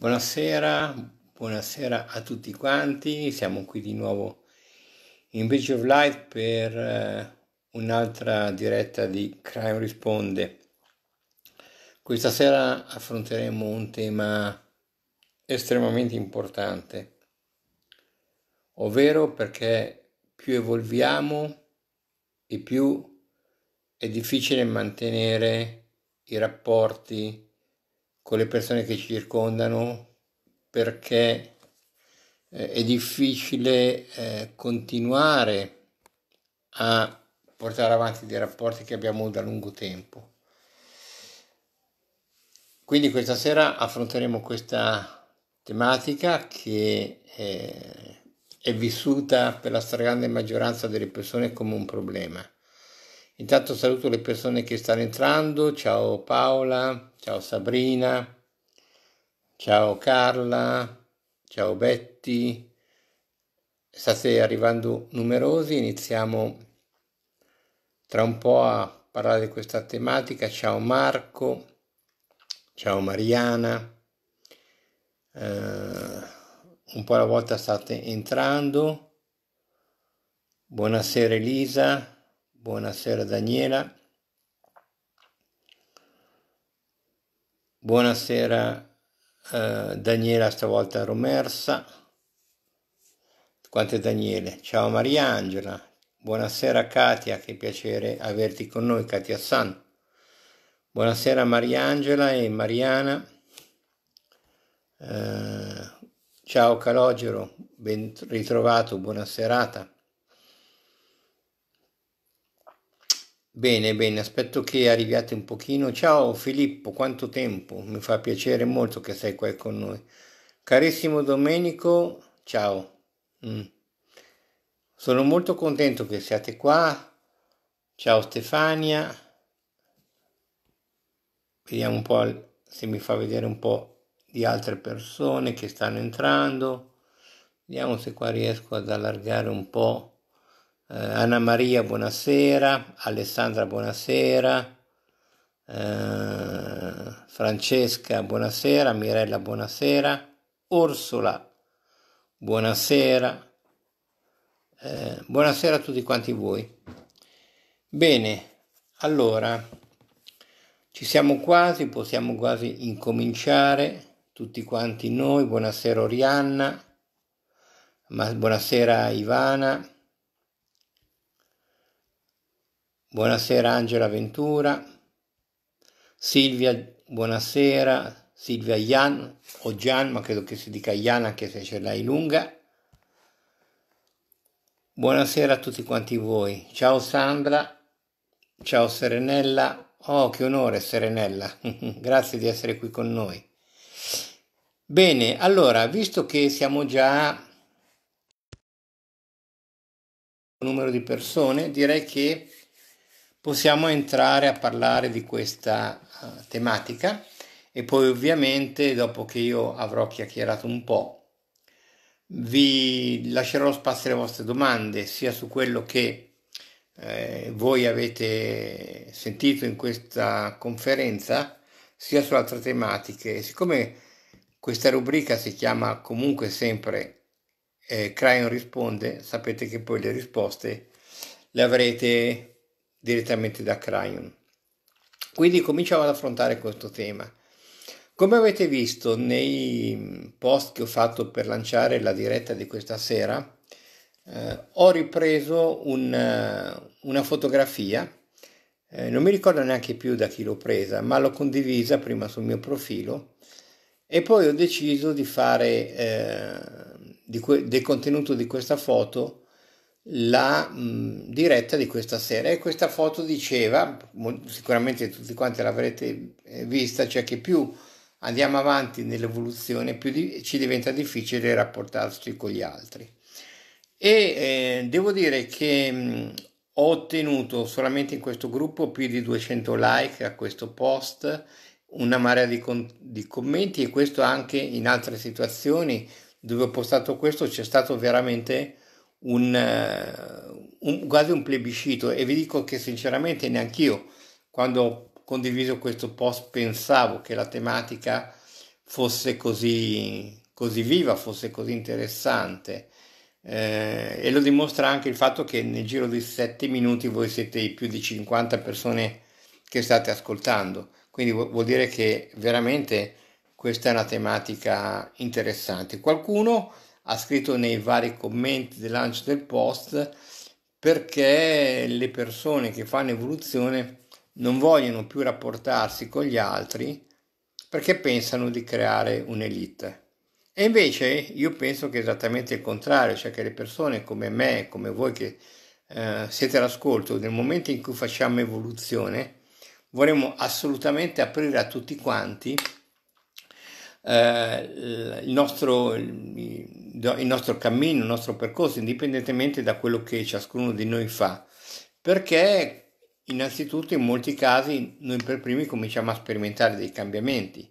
Buonasera, buonasera a tutti quanti, siamo qui di nuovo in Bridge of Light per eh, un'altra diretta di Crime Risponde. Questa sera affronteremo un tema estremamente importante, ovvero perché più evolviamo e più è difficile mantenere i rapporti con le persone che ci circondano perché eh, è difficile eh, continuare a portare avanti dei rapporti che abbiamo da lungo tempo. Quindi questa sera affronteremo questa tematica che eh, è vissuta per la stragrande maggioranza delle persone come un problema. Intanto saluto le persone che stanno entrando, ciao Paola, ciao Sabrina, ciao Carla, ciao Betty, state arrivando numerosi, iniziamo tra un po' a parlare di questa tematica, ciao Marco, ciao Mariana, uh, un po' alla volta state entrando, buonasera Elisa, Buonasera Daniela. Buonasera eh, Daniela, stavolta Romersa. Quante Daniele? Ciao Mariangela. Buonasera Katia, che piacere averti con noi, Katia San. Buonasera Mariangela e Mariana. Eh, ciao Calogero, ben ritrovato, buona serata. Bene, bene, aspetto che arriviate un pochino. Ciao Filippo, quanto tempo? Mi fa piacere molto che sei qua con noi. Carissimo Domenico, ciao. Mm. Sono molto contento che siate qua. Ciao Stefania. Vediamo un po' se mi fa vedere un po' di altre persone che stanno entrando. Vediamo se qua riesco ad allargare un po' eh, Anna Maria buonasera, Alessandra buonasera, eh, Francesca buonasera, Mirella buonasera, Ursula buonasera, eh, buonasera a tutti quanti voi. Bene, allora ci siamo quasi, possiamo quasi incominciare tutti quanti noi. Buonasera Orianna, buonasera Ivana. Buonasera Angela Ventura, Silvia, buonasera Silvia Ian o Gian, ma credo che si dica Ian anche se ce l'hai lunga. Buonasera a tutti quanti voi. Ciao Sandra, ciao Serenella. Oh, che onore Serenella, grazie di essere qui con noi. Bene, allora, visto che siamo già a numero di persone, direi che possiamo entrare a parlare di questa uh, tematica e poi ovviamente dopo che io avrò chiacchierato un po' vi lascerò spazio alle vostre domande sia su quello che eh, voi avete sentito in questa conferenza sia su altre tematiche siccome questa rubrica si chiama comunque sempre eh, Crayon risponde sapete che poi le risposte le avrete direttamente da Cryon. Quindi cominciamo ad affrontare questo tema. Come avete visto nei post che ho fatto per lanciare la diretta di questa sera, eh, ho ripreso una, eh, una fotografia, eh, non mi ricordo neanche più da chi l'ho presa, ma l'ho condivisa prima sul mio profilo e poi ho deciso di fare eh, di que- del contenuto di questa foto la mh, mm, diretta di questa sera e questa foto diceva, sicuramente tutti quanti l'avrete eh, vista, cioè che più andiamo avanti nell'evoluzione più di, ci diventa difficile rapportarci con gli altri. E eh, devo dire che mh, mm, ho ottenuto solamente in questo gruppo più di 200 like a questo post, una marea di, con- di commenti e questo anche in altre situazioni dove ho postato questo c'è stato veramente un, eh, un, quasi un plebiscito e vi dico che sinceramente neanche io quando ho condiviso questo post pensavo che la tematica fosse così, così viva, fosse così interessante eh, e lo dimostra anche il fatto che nel giro di 7 minuti voi siete più di 50 persone che state ascoltando, quindi vuol dire che veramente questa è una tematica interessante. Qualcuno ha scritto nei vari commenti del lancio del post perché le persone che fanno evoluzione non vogliono più rapportarsi con gli altri perché pensano di creare un'elite. E invece io penso che è esattamente il contrario, cioè che le persone come me, come voi che eh, siete all'ascolto, nel momento in cui facciamo evoluzione, vorremmo assolutamente aprire a tutti quanti eh, il, nostro, il nostro cammino, il nostro percorso, indipendentemente da quello che ciascuno di noi fa, perché innanzitutto in molti casi noi per primi cominciamo a sperimentare dei cambiamenti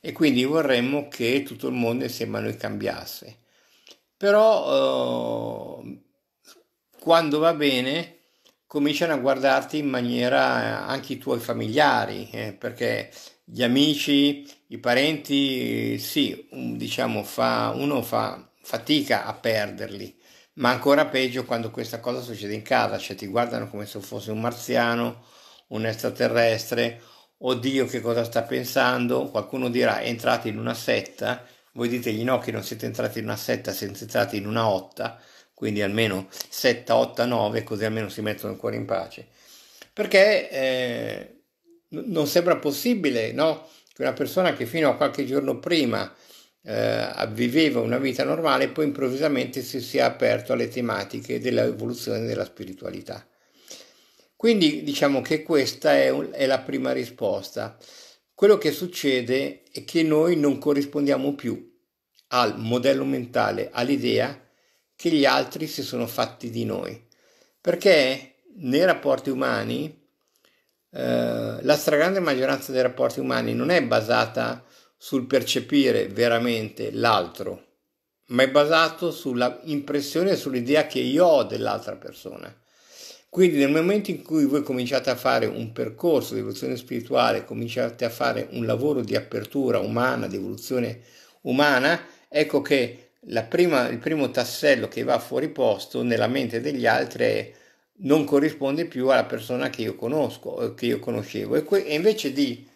e quindi vorremmo che tutto il mondo insieme a noi cambiasse. Però eh, quando va bene cominciano a guardarti in maniera eh, anche i tuoi familiari, eh, perché gli amici, i parenti, sì, mm, diciamo, fa, uno fa fatica a perderli, ma ancora peggio quando questa cosa succede in casa, cioè ti guardano come se fosse un marziano, un extraterrestre, oddio oh che cosa sta pensando, qualcuno dirà entrate in una setta, voi ditegli no che non siete entrati in una setta, siete entrati in una otta, quindi almeno setta, otta, nove, così almeno si mettono il cuore in pace. Perché eh, non sembra possibile no? che una persona che fino a qualche giorno prima eh, viveva una vita normale poi improvvisamente si sia aperto alle tematiche dell'evoluzione della spiritualità. Quindi diciamo che questa è, un, è la prima risposta. Quello che succede è che noi non corrispondiamo più al modello mentale, all'idea che gli altri si sono fatti di noi, perché nei rapporti umani eh, la stragrande maggioranza dei rapporti umani non è basata sul percepire veramente l'altro, ma è basato sulla impressione e sull'idea che io ho dell'altra persona. Quindi nel momento in cui voi cominciate a fare un percorso di evoluzione spirituale, cominciate a fare un lavoro di apertura umana, di evoluzione umana, ecco che prima, il primo tassello che va fuori posto nella mente degli altri è non corrisponde più alla persona che io conosco, eh, che io conoscevo. E, que- e invece di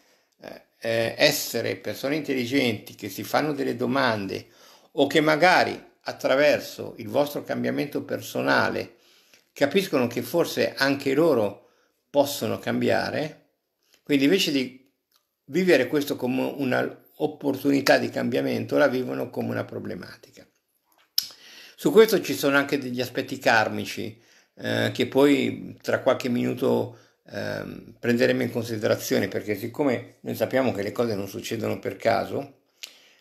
eh, eh, essere persone intelligenti che si fanno delle domande o che magari attraverso il vostro cambiamento personale capiscono che forse anche loro possono cambiare, quindi invece di vivere questo come un'opportunità di cambiamento, la vivono come una problematica. Su questo ci sono anche degli aspetti karmici, eh, che poi tra qualche minuto eh, prenderemo in considerazione perché siccome noi sappiamo che le cose non succedono per caso,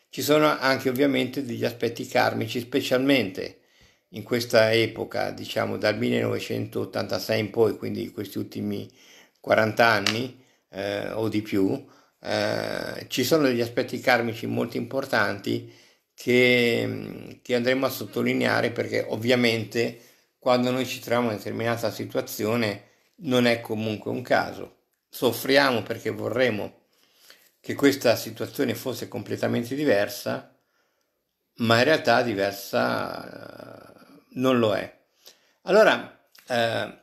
ci sono anche ovviamente degli aspetti karmici, specialmente in questa epoca, diciamo dal 1986 in poi, quindi questi ultimi 40 anni eh, o di più, eh, ci sono degli aspetti karmici molto importanti che, che andremo a sottolineare perché ovviamente quando noi ci troviamo in una determinata situazione non è comunque un caso. Soffriamo perché vorremmo che questa situazione fosse completamente diversa, ma in realtà diversa eh, non lo è. Allora, eh,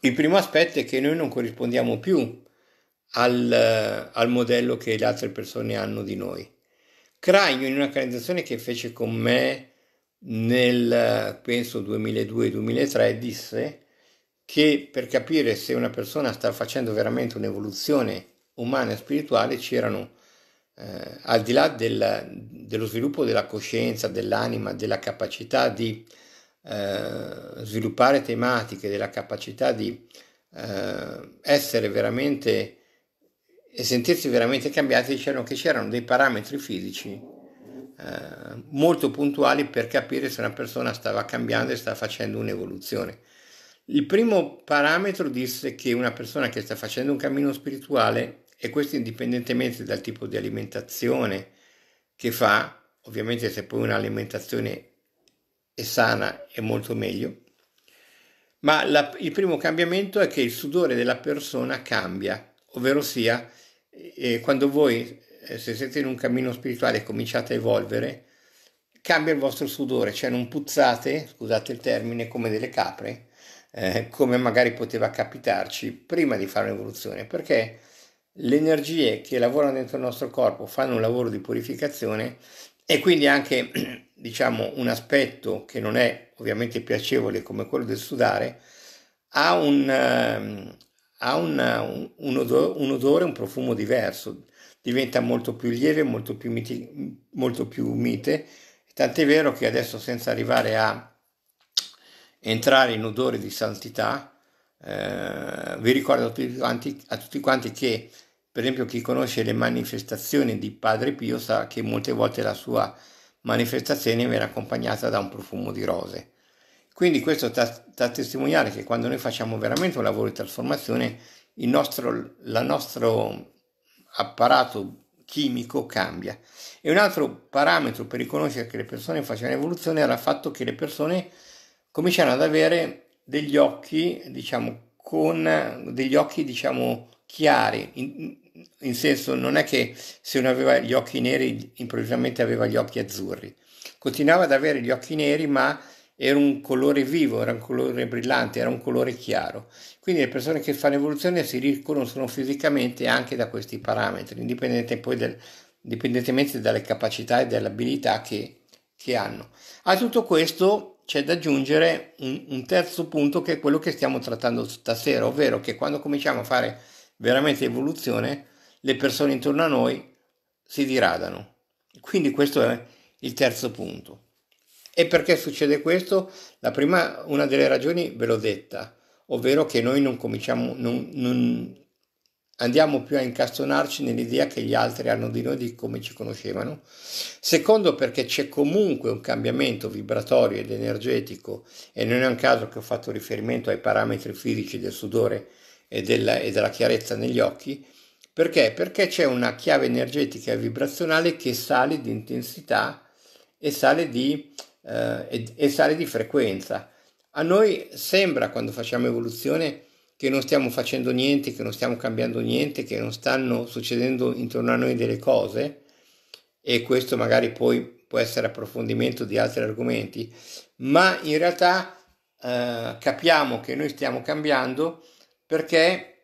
il primo aspetto è che noi non corrispondiamo più al, eh, al modello che le altre persone hanno di noi. Craio in una canalizzazione che fece con me nel penso 2002-2003 disse che per capire se una persona sta facendo veramente un'evoluzione umana e spirituale c'erano eh, al di là del, dello sviluppo della coscienza, dell'anima, della capacità di eh, sviluppare tematiche, della capacità di eh, essere veramente e sentirsi veramente cambiati, dicevano che c'erano dei parametri fisici eh, molto puntuali per capire se una persona stava cambiando e sta facendo un'evoluzione. Il primo parametro disse che una persona che sta facendo un cammino spirituale, e questo indipendentemente dal tipo di alimentazione che fa, ovviamente se poi un'alimentazione è sana è molto meglio, ma la, il primo cambiamento è che il sudore della persona cambia, ovvero sia eh, quando voi eh, se siete in un cammino spirituale e cominciate a evolvere, cambia il vostro sudore, cioè non puzzate, scusate il termine, come delle capre, eh, come magari poteva capitarci prima di fare un'evoluzione, perché le energie che lavorano dentro il nostro corpo fanno un lavoro di purificazione e quindi anche diciamo un aspetto che non è ovviamente piacevole come quello del sudare ha un, ehm, ha un, un, odore, un, odore, un profumo diverso diventa molto più lieve, molto più, miti, molto più mite, tant'è vero che adesso senza arrivare a entrare in odore di santità, eh, vi ricordo a tutti, quanti, a tutti quanti che per esempio chi conosce le manifestazioni di Padre Pio sa che molte volte la sua manifestazione viene accompagnata da un profumo di rose. Quindi questo sta a testimoniare che quando noi facciamo veramente un lavoro di trasformazione, nostro, la nostra apparato chimico cambia. E un altro parametro per riconoscere che le persone facevano evoluzione era il fatto che le persone cominciano ad avere degli occhi, diciamo, con degli occhi, diciamo, chiari. In, in senso, non è che se uno aveva gli occhi neri improvvisamente aveva gli occhi azzurri. Continuava ad avere gli occhi neri, ma era un colore vivo, era un colore brillante, era un colore chiaro. Quindi le persone che fanno evoluzione si riconoscono fisicamente anche da questi parametri, indipendentemente dalle capacità e dalle abilità che, che, hanno. A tutto questo c'è da aggiungere un, un terzo punto che è quello che stiamo trattando stasera, ovvero che quando cominciamo a fare veramente evoluzione, le persone intorno a noi si diradano. Quindi questo è il terzo punto. E perché succede questo? La prima, una delle ragioni ve l'ho detta, ovvero che noi non cominciamo, non, non andiamo più a incastonarci nell'idea che gli altri hanno di noi, di come ci conoscevano. Secondo, perché c'è comunque un cambiamento vibratorio ed energetico, e non è un caso che ho fatto riferimento ai parametri fisici del sudore e della, e della chiarezza negli occhi. Perché? Perché c'è una chiave energetica e vibrazionale che sale di intensità e sale di eh, e, e sale di frequenza. A noi sembra quando facciamo evoluzione che non stiamo facendo niente, che non stiamo cambiando niente, che non stanno succedendo intorno a noi delle cose e questo magari poi può essere approfondimento di altri argomenti, ma in realtà eh, capiamo che noi stiamo cambiando perché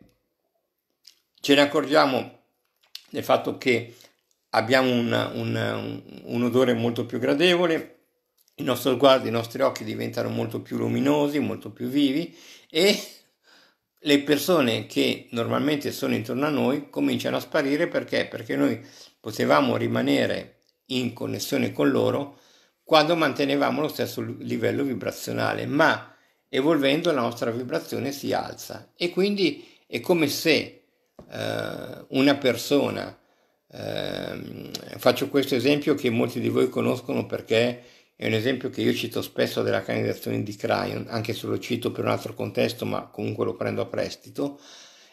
ce ne accorgiamo del fatto che abbiamo un, un, un odore molto più gradevole, il nostro sguardo, i nostri occhi diventano molto più luminosi, molto più vivi e le persone che normalmente sono intorno a noi cominciano a sparire perché? Perché noi potevamo rimanere in connessione con loro quando mantenevamo lo stesso livello vibrazionale, ma evolvendo la nostra vibrazione si alza e quindi è come se eh, una persona, eh, faccio questo esempio che molti di voi conoscono perché è un esempio che io cito spesso della canalizzazione di Cryon, anche se lo cito per un altro contesto, ma comunque lo prendo a prestito.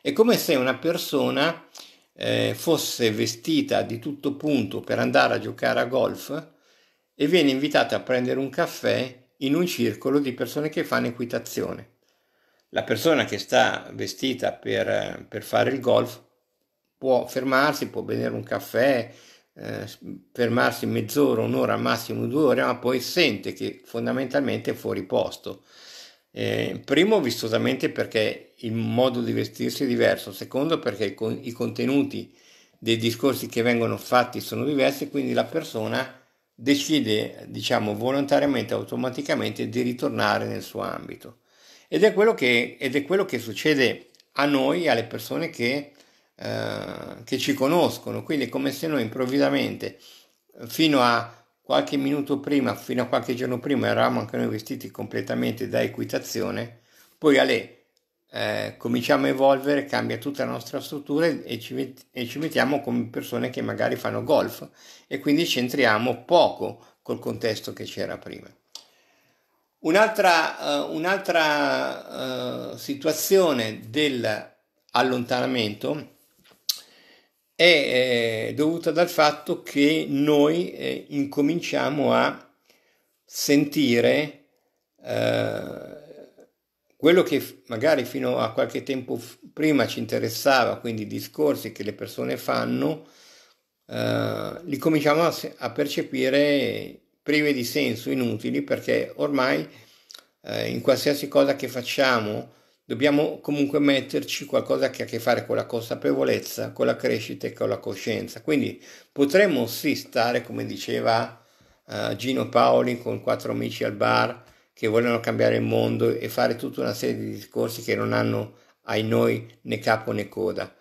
È come se una persona eh, fosse vestita di tutto punto per andare a giocare a golf e viene invitata a prendere un caffè in un circolo di persone che fanno equitazione. La persona che sta vestita per, per fare il golf può fermarsi, può bere un caffè, eh, fermarsi mezz'ora, un'ora, massimo due ore, ma poi sente che fondamentalmente è fuori posto. Eh, primo, vistosamente perché il modo di vestirsi è diverso, secondo perché con, i contenuti dei discorsi che vengono fatti sono diversi, quindi la persona decide, diciamo, volontariamente, automaticamente di ritornare nel suo ambito. Ed è quello che, ed è quello che succede a noi, alle persone che eh, che ci conoscono, quindi è come se noi improvvisamente fino a qualche minuto prima, fino a qualche giorno prima eravamo anche noi vestiti completamente da equitazione, poi alle eh, cominciamo a evolvere, cambia tutta la nostra struttura e ci, met- e ci mettiamo come persone che magari fanno golf e quindi ci entriamo poco col contesto che c'era prima. Un'altra, uh, un'altra uh, situazione dell'allontanamento è eh, dovuta dal fatto che noi eh, incominciamo a sentire eh, quello che magari fino a qualche tempo prima ci interessava, quindi i discorsi che le persone fanno, eh, li cominciamo a, a, percepire prive di senso, inutili, perché ormai eh, in qualsiasi cosa che facciamo, dobbiamo comunque metterci qualcosa che ha a che fare con la consapevolezza, con la crescita e con la coscienza. Quindi potremmo sì stare, come diceva uh, Gino Paoli, con quattro amici al bar che vogliono cambiare il mondo e fare tutta una serie di discorsi che non hanno ai noi né capo né coda.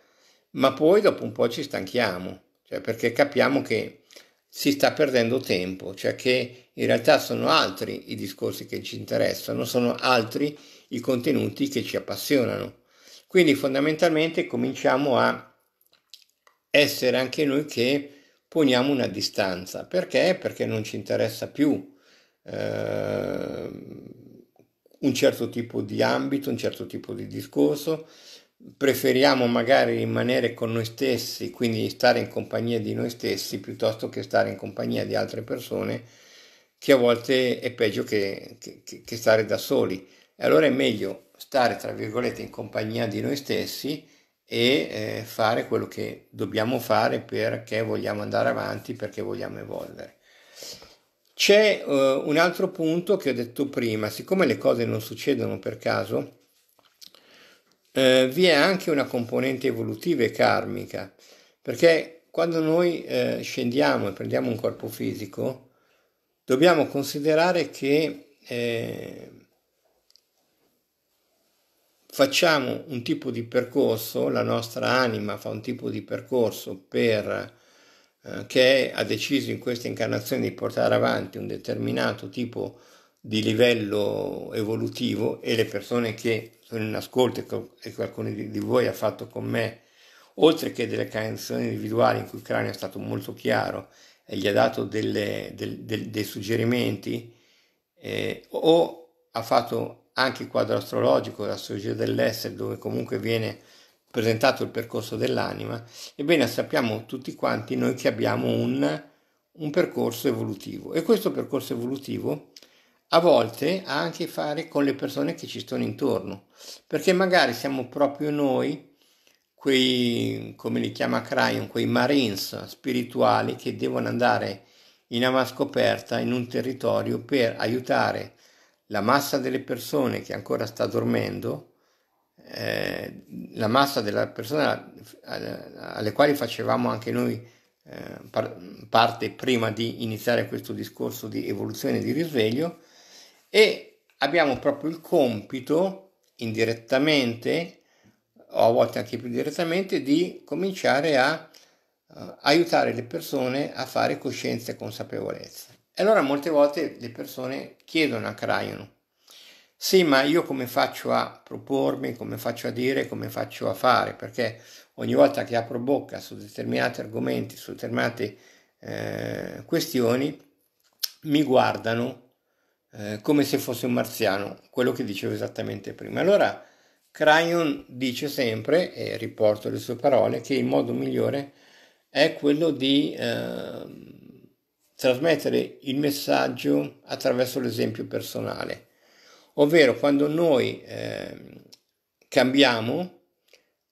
Ma poi dopo un po' ci stanchiamo, cioè perché capiamo che si sta perdendo tempo, cioè che in realtà sono altri i discorsi che ci interessano, sono altri i i contenuti che ci appassionano. Quindi fondamentalmente cominciamo a essere anche noi che poniamo una distanza. Perché? Perché non ci interessa più eh, un certo tipo di ambito, un certo tipo di discorso. Preferiamo magari rimanere con noi stessi, quindi stare in compagnia di noi stessi piuttosto che stare in compagnia di altre persone che a volte è peggio che, che, che stare da soli. E allora è meglio stare, tra virgolette, in compagnia di noi stessi e eh, fare quello che dobbiamo fare perché vogliamo andare avanti, perché vogliamo evolvere. C'è eh, un altro punto che ho detto prima, siccome le cose non succedono per caso, eh, vi è anche una componente evolutiva e karmica, perché quando noi eh, scendiamo e prendiamo un corpo fisico, dobbiamo considerare che eh, facciamo un tipo di percorso, la nostra anima fa un tipo di percorso per, eh, che ha deciso in questa incarnazione di portare avanti un determinato tipo di livello evolutivo e le persone che sono in ascolto e che alcuni di, di voi ha fatto con me, oltre che delle canzoni individuali in cui il cranio è stato molto chiaro e gli ha dato delle, del, del, dei suggerimenti, eh, o ha fatto anche il quadro astrologico, la società dell'essere, dove comunque viene presentato il percorso dell'anima, ebbene sappiamo tutti quanti noi che abbiamo un, un percorso evolutivo e questo percorso evolutivo a volte ha anche a che fare con le persone che ci sono intorno, perché magari siamo proprio noi quei, come li chiama Crayon, quei marines spirituali che devono andare in ama in un territorio per aiutare la massa delle persone che ancora sta dormendo, eh, la massa delle persone eh, alle quali facevamo anche noi eh, par- parte prima di iniziare questo discorso di evoluzione e di risveglio, e abbiamo proprio il compito indirettamente o a volte anche più direttamente di cominciare a eh, aiutare le persone a fare coscienza e consapevolezza. E allora molte volte le persone chiedono a Cryon, sì, ma io come faccio a propormi, come faccio a dire, come faccio a fare? Perché ogni volta che apro bocca su determinati argomenti, su determinate eh, questioni, mi guardano eh, come se fosse un marziano, quello che dicevo esattamente prima. Allora Cryon dice sempre, e riporto le sue parole, che il modo migliore è quello di eh, trasmettere il messaggio attraverso l'esempio personale, ovvero quando noi eh, cambiamo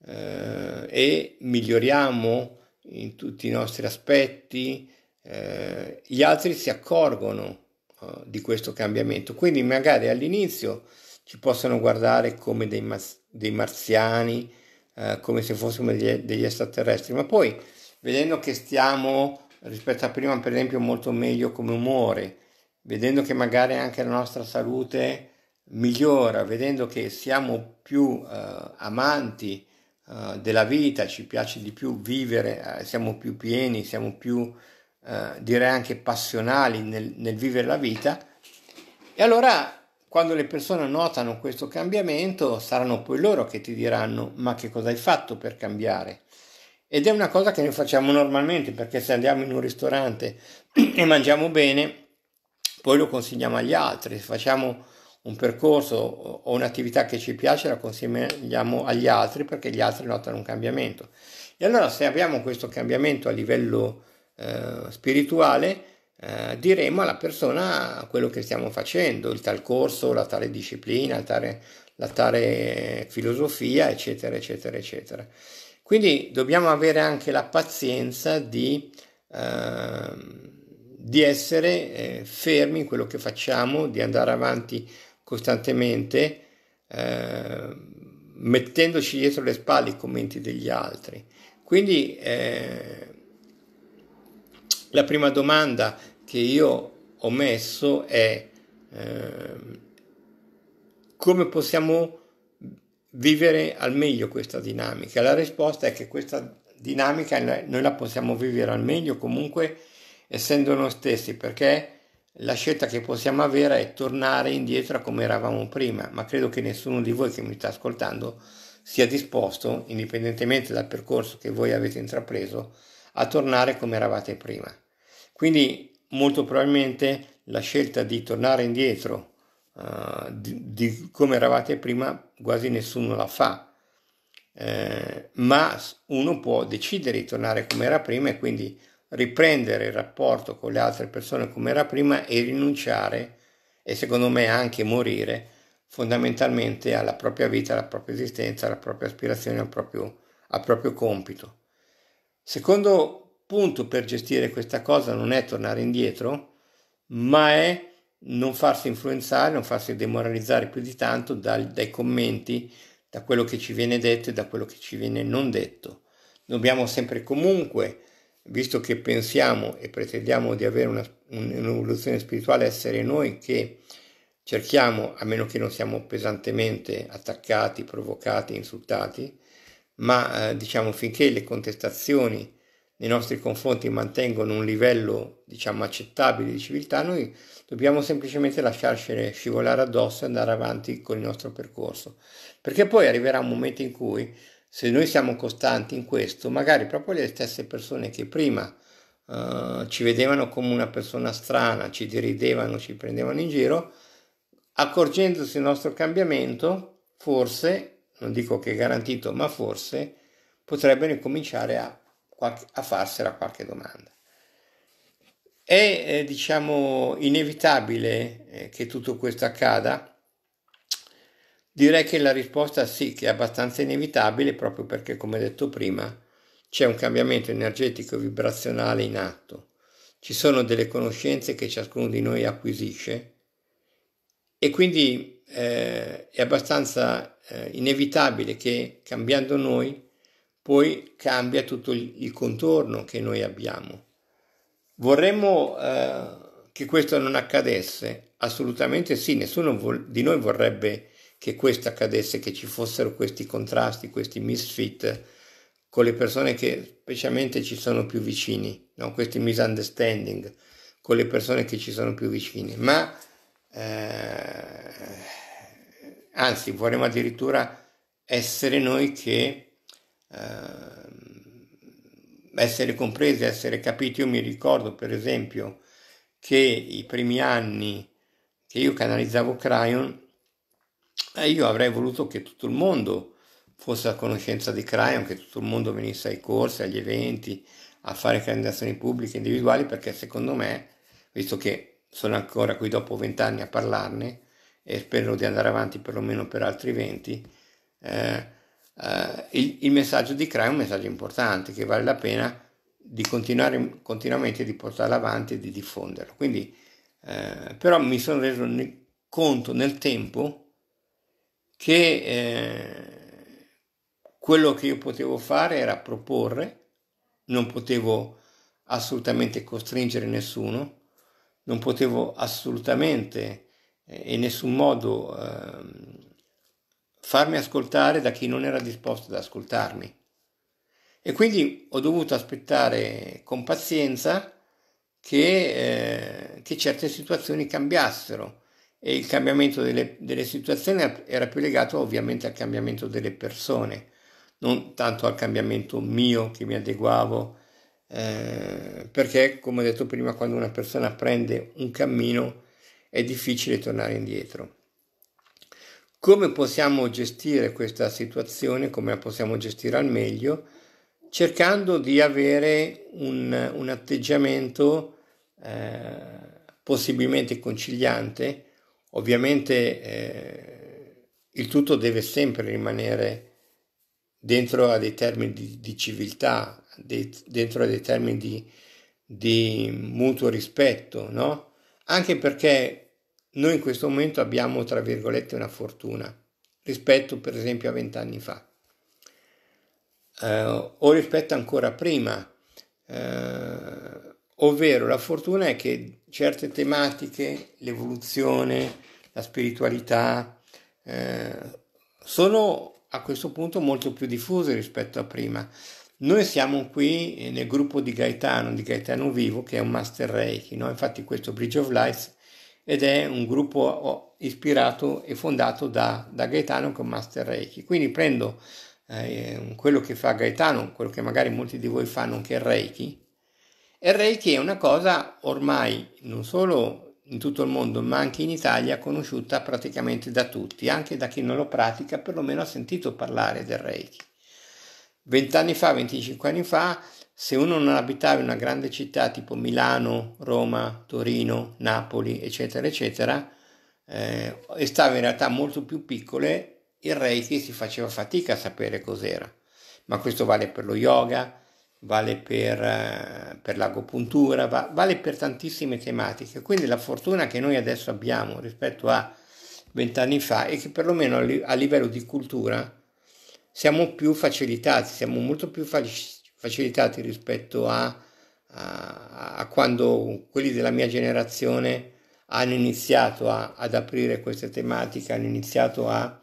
eh, e miglioriamo in tutti i nostri aspetti, eh, gli altri si accorgono eh, di questo cambiamento. Quindi magari all'inizio ci possono guardare come dei, ma- dei marziani, eh, come se fossimo degli, degli extraterrestri, ma poi vedendo che stiamo rispetto a prima per esempio molto meglio come umore, vedendo che magari anche la nostra salute migliora, vedendo che siamo più eh, amanti eh, della vita, ci piace di più vivere, eh, siamo più pieni, siamo più eh, direi anche passionali nel, nel vivere la vita. E allora quando le persone notano questo cambiamento saranno poi loro che ti diranno ma che cosa hai fatto per cambiare? Ed è una cosa che noi facciamo normalmente perché se andiamo in un ristorante e mangiamo bene, poi lo consigliamo agli altri. Se facciamo un percorso o un'attività che ci piace, la consigliamo agli altri perché gli altri notano un cambiamento. E allora se abbiamo questo cambiamento a livello eh, spirituale, eh, diremo alla persona quello che stiamo facendo, il tal corso, la tale disciplina, la tale, la tale filosofia, eccetera, eccetera, eccetera. Quindi dobbiamo avere anche la pazienza di, eh, di essere eh, fermi in quello che facciamo, di andare avanti costantemente, eh, mettendoci dietro le spalle i commenti degli altri. Quindi eh, la prima domanda che io ho messo è ehm, come possiamo vivere al meglio questa dinamica? La risposta è che questa dinamica noi la possiamo vivere al meglio comunque essendo noi stessi, perché la scelta che possiamo avere è tornare indietro come eravamo prima, ma credo che nessuno di voi che mi sta ascoltando sia disposto, indipendentemente dal percorso che voi avete intrapreso, a tornare come eravate prima. Quindi molto probabilmente la scelta di tornare indietro uh, di, di, come eravate prima quasi nessuno la fa, eh, ma uno può decidere di tornare come era prima e quindi riprendere il rapporto con le altre persone come era prima e rinunciare e secondo me anche morire fondamentalmente alla propria vita, alla propria esistenza, alla propria aspirazione, al proprio, al proprio compito. Secondo punto per gestire questa cosa non è tornare indietro, ma è non farsi influenzare, non farsi demoralizzare più di tanto dai, dai commenti, da quello che ci viene detto e da quello che ci viene non detto. Dobbiamo sempre comunque, visto che pensiamo e pretendiamo di avere una, un'evoluzione spirituale, essere noi che cerchiamo, a meno che non siamo pesantemente attaccati, provocati, insultati, ma eh, diciamo finché le contestazioni nei nostri confronti mantengono un livello diciamo accettabile di civiltà, noi dobbiamo semplicemente lasciarcene scivolare addosso e andare avanti con il nostro percorso. Perché poi arriverà un momento in cui, se noi siamo costanti in questo, magari proprio le stesse persone che prima Uh, ci vedevano come una persona strana, ci deridevano, ci prendevano in giro, accorgendosi del nostro cambiamento, forse, non dico che è garantito, ma forse potrebbero cominciare a qualche, a farsela qualche domanda. È eh, diciamo inevitabile eh, che tutto questo accada? Direi che la risposta sì, che è abbastanza inevitabile proprio perché, come detto prima, c'è un cambiamento energetico e vibrazionale in atto. Ci sono delle conoscenze che ciascuno di noi acquisisce e quindi eh, è abbastanza eh, inevitabile che cambiando noi poi cambia tutto il contorno che noi abbiamo. Vorremmo eh, che questo non accadesse? Assolutamente sì, nessuno vo- di noi vorrebbe che questo accadesse, che ci fossero questi contrasti, questi misfit con le persone che specialmente ci sono più vicini, no? questi misunderstanding con le persone che ci sono più vicine, ma eh, anzi vorremmo addirittura essere noi che Ehm, essere compresi, essere capiti. Io mi ricordo per esempio che i primi anni che io canalizzavo Cryon, eh, io avrei voluto che tutto il mondo fosse a conoscenza di Cryon, che tutto il mondo venisse ai corsi, agli eventi, a fare candidazioni pubbliche, individuali, perché secondo me, visto che sono ancora qui dopo vent'anni a parlarne e spero di andare avanti perlomeno per altri venti, eh, eh, il, il, messaggio di Crea è un messaggio importante che vale la pena di continuare continuamente di portarlo avanti e di diffonderlo. Quindi, eh, però mi sono reso ne- conto nel tempo che eh, quello che io potevo fare era proporre, non potevo assolutamente costringere nessuno, non potevo assolutamente eh, in nessun modo ehm, farmi ascoltare da chi non era disposto ad ascoltarmi. E quindi ho dovuto aspettare con pazienza che, eh, che certe situazioni cambiassero e il cambiamento delle, delle, situazioni era più legato ovviamente al cambiamento delle persone, non tanto al cambiamento mio che mi adeguavo, eh, perché come ho detto prima quando una persona prende un cammino è difficile tornare indietro. Come possiamo gestire questa situazione, come la possiamo gestire al meglio, cercando di avere un, un atteggiamento eh, possibilmente conciliante. Ovviamente eh, il tutto deve sempre rimanere dentro a dei termini di, di civiltà, dei, dentro a dei termini di, di mutuo rispetto, no? Anche perché noi in questo momento abbiamo, tra virgolette, una fortuna rispetto per esempio a vent'anni fa eh, o rispetto ancora prima, eh, ovvero la fortuna è che certe tematiche, l'evoluzione, la spiritualità, eh, sono a questo punto molto più diffuse rispetto a prima. Noi siamo qui eh, nel gruppo di Gaetano, di Gaetano Vivo, che è un master Reiki, no? infatti questo Bridge of Lights ed è un gruppo oh, ispirato e fondato da, da Gaetano con Master Reiki. Quindi prendo eh, quello che fa Gaetano, quello che magari molti di voi fanno, che è il Reiki. E il Reiki è una cosa ormai non solo in tutto il mondo, ma anche in Italia conosciuta praticamente da tutti, anche da chi non lo pratica, perlomeno ha sentito parlare del Reiki. Vent'anni fa, 25 anni fa, se uno non abitava in una grande città tipo Milano, Roma, Torino, Napoli, eccetera, eccetera, eh, e stava in realtà molto più piccole, il Reiki si faceva fatica a sapere cos'era. Ma questo vale per lo yoga, vale per, eh, per l'agopuntura, va, vale per tantissime tematiche. Quindi la fortuna che noi adesso abbiamo rispetto a vent'anni fa è che perlomeno a livello di cultura siamo più facilitati, siamo molto più facilitati facilitati rispetto a, a, a quando quelli della mia generazione hanno iniziato a, ad aprire queste tematiche, hanno iniziato a,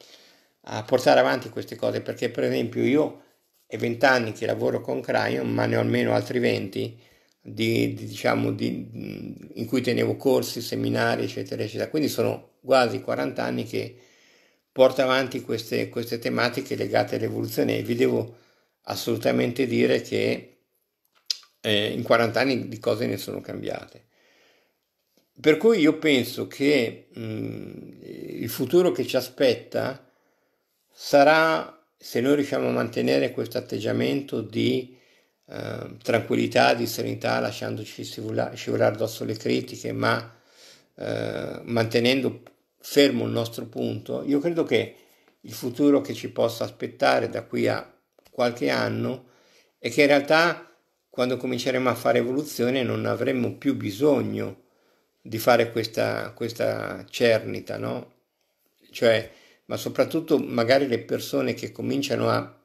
a, portare avanti queste cose, perché per esempio io è 20 anni che lavoro con Cryon, ma ne ho almeno altri 20, di, di, diciamo, di, in cui tenevo corsi, seminari, eccetera, eccetera. Quindi sono quasi 40 anni che porto avanti queste, queste tematiche legate all'evoluzione e vi devo assolutamente dire che eh, in 40 anni di cose ne sono cambiate. Per cui io penso che mh, mm, il futuro che ci aspetta sarà, se noi riusciamo a mantenere questo atteggiamento di eh, tranquillità, di serenità, lasciandoci scivolare, addosso le critiche, ma eh, mantenendo fermo il nostro punto, io credo che il futuro che ci possa aspettare da qui a qualche anno e che in realtà quando cominceremo a fare evoluzione non avremo più bisogno di fare questa, questa cernita, no? Cioè, ma soprattutto magari le persone che cominciano a,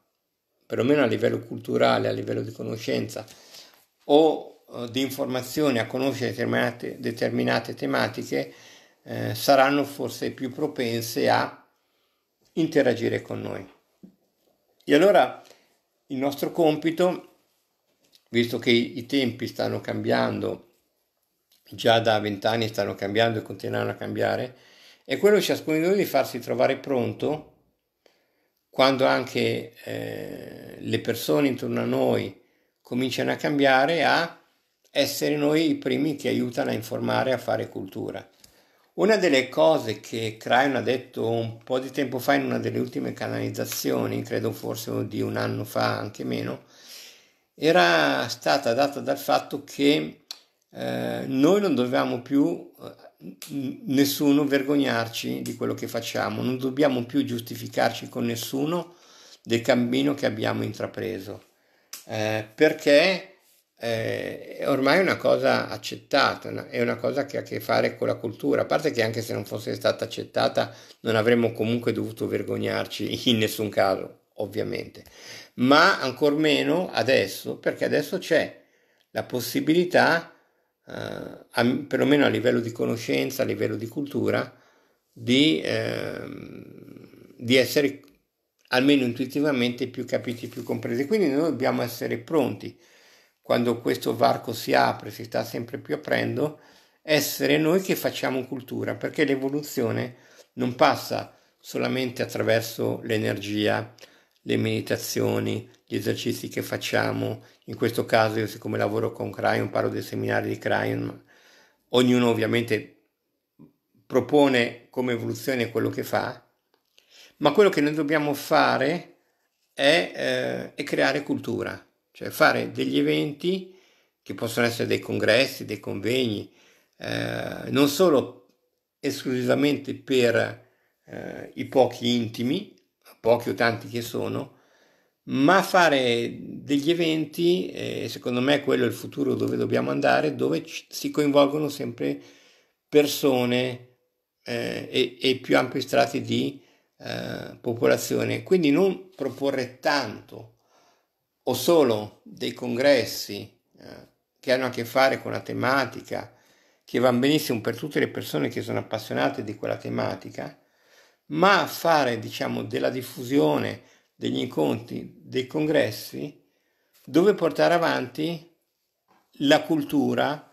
perlomeno a livello culturale, a livello di conoscenza o eh, di informazione a conoscere determinate, determinate tematiche, eh, saranno forse più propense a interagire con noi. E allora il nostro compito, visto che i tempi stanno cambiando, già da vent'anni stanno cambiando e continueranno a cambiare, è quello ciascuno di noi di farsi trovare pronto quando anche eh, le persone intorno a noi cominciano a cambiare, a essere noi i primi che aiutano a informare, a fare cultura. Una delle cose che Crayon ha detto un po' di tempo fa in una delle ultime canalizzazioni, credo forse di un anno fa, anche meno, era stata data dal fatto che eh, noi non dovevamo più eh, nessuno vergognarci di quello che facciamo, non dobbiamo più giustificarci con nessuno del cammino che abbiamo intrapreso, eh, perché eh, è ormai una cosa accettata, è una cosa che ha a che fare con la cultura, a parte che anche se non fosse stata accettata non avremmo comunque dovuto vergognarci in nessun caso, ovviamente, ma ancor meno adesso, perché adesso c'è la possibilità, eh, a, perlomeno a livello di conoscenza, a livello di cultura, di, eh, di essere almeno intuitivamente più capiti, più compresi. Quindi noi dobbiamo essere pronti quando questo varco si apre, si sta sempre più aprendo, essere noi che facciamo cultura, perché l'evoluzione non passa solamente attraverso l'energia, le meditazioni, gli esercizi che facciamo. In questo caso io siccome lavoro con Cryon, parlo dei seminari di Cryon, ognuno ovviamente propone come evoluzione quello che fa, ma quello che noi dobbiamo fare è, eh, è creare cultura cioè fare degli eventi che possono essere dei congressi, dei convegni, eh, non solo esclusivamente per eh, i pochi intimi, pochi o tanti che sono, ma fare degli eventi, eh, secondo me quello è il futuro dove dobbiamo andare, dove c- si coinvolgono sempre persone eh, e, e, più ampi strati di eh, popolazione. Quindi non proporre tanto, o solo dei congressi eh, che hanno a che fare con la tematica, che va benissimo per tutte le persone che sono appassionate di quella tematica, ma fare diciamo, della diffusione degli incontri, dei congressi, dove portare avanti la cultura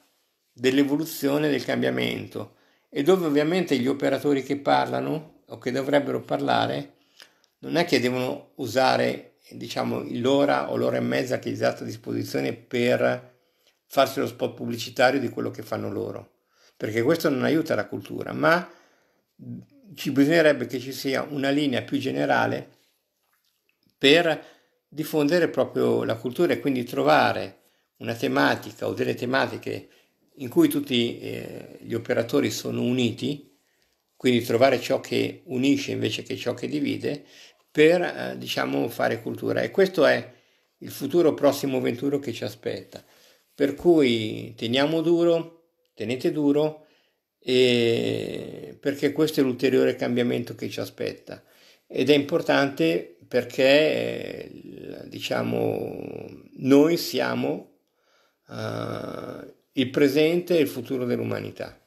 dell'evoluzione, del cambiamento e dove ovviamente gli operatori che parlano o che dovrebbero parlare non è che devono usare diciamo, l'ora o l'ora e mezza che gli è date a disposizione per farsi lo spot pubblicitario di quello che fanno loro, perché questo non aiuta la cultura, ma ci bisognerebbe che ci sia una linea più generale per diffondere proprio la cultura e quindi trovare una tematica o delle tematiche in cui tutti eh, gli operatori sono uniti, quindi trovare ciò che unisce invece che ciò che divide per eh, diciamo fare cultura e questo è il futuro prossimo venturo che ci aspetta per cui teniamo duro tenete duro e perché questo è l'ulteriore cambiamento che ci aspetta ed è importante perché eh, diciamo noi siamo uh, il presente e il futuro dell'umanità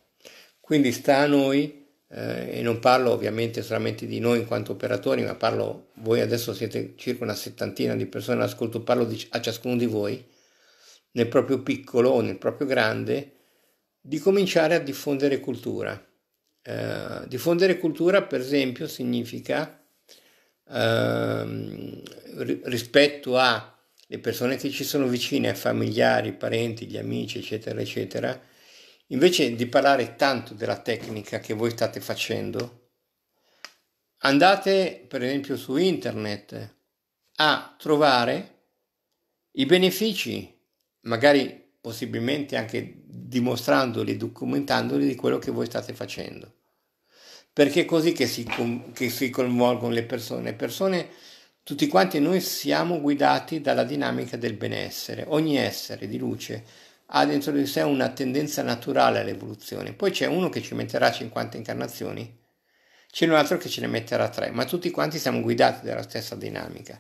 quindi sta a noi eh, e non parlo ovviamente solamente di noi in quanto operatori, ma parlo, voi adesso siete circa una settantina di persone all'ascolto, parlo di, a ciascuno di voi, nel proprio piccolo o nel proprio grande, di cominciare a diffondere cultura. Eh, diffondere cultura, per esempio, significa eh, rispetto alle persone che ci sono vicine, familiari, parenti, gli amici, eccetera, eccetera, invece di parlare tanto della tecnica che voi state facendo, andate per esempio su internet a trovare i benefici, magari possibilmente anche dimostrandoli, documentandoli di quello che voi state facendo. Perché è così che si, che si coinvolgono le persone. Le persone, tutti quanti noi siamo guidati dalla dinamica del benessere. Ogni essere di luce ha dentro di sé una tendenza naturale all'evoluzione. Poi c'è uno che ci metterà 50 incarnazioni, c'è un altro che ce ne metterà 3, ma tutti quanti siamo guidati dalla stessa dinamica.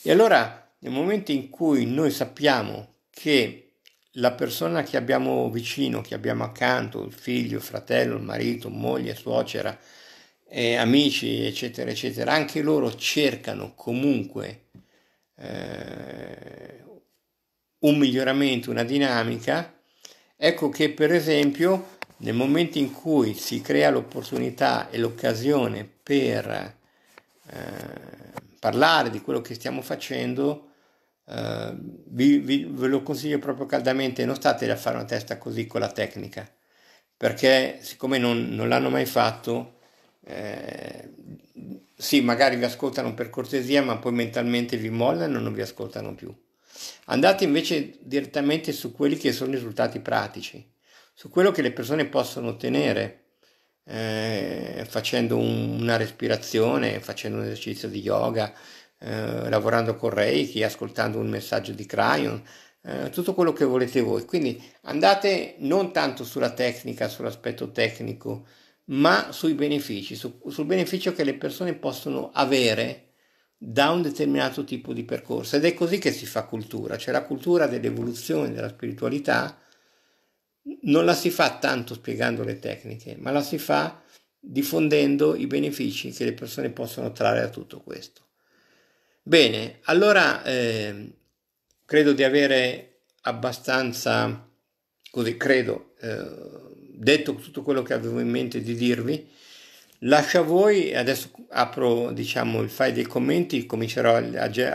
E allora nel momento in cui noi sappiamo che la persona che abbiamo vicino, che abbiamo accanto, il figlio, il fratello, il marito, moglie, suocera, eh, amici, eccetera, eccetera, anche loro cercano comunque eh, un miglioramento, una dinamica, ecco che per esempio nel momento in cui si crea l'opportunità e l'occasione per eh, parlare di quello che stiamo facendo, eh, vi, vi, ve lo consiglio proprio caldamente, non state a fare una testa così con la tecnica, perché siccome non, non l'hanno mai fatto, eh, sì, magari vi ascoltano per cortesia, ma poi mentalmente vi mollano e non vi ascoltano più. Andate invece direttamente su quelli che sono i risultati pratici, su quello che le persone possono ottenere eh, facendo un, una respirazione, facendo un esercizio di yoga, eh, lavorando con Reiki, ascoltando un messaggio di Cryon, eh, tutto quello che volete voi. Quindi andate non tanto sulla tecnica, sull'aspetto tecnico, ma sui benefici, su, sul beneficio che le persone possono avere da un determinato tipo di percorso ed è così che si fa cultura, cioè la cultura dell'evoluzione della spiritualità non la si fa tanto spiegando le tecniche, ma la si fa diffondendo i benefici che le persone possono trarre da tutto questo. Bene, allora eh, credo di avere abbastanza, così credo, eh, detto tutto quello che avevo in mente di dirvi. Lascio a voi, adesso apro diciamo, il file dei commenti, comincerò a, a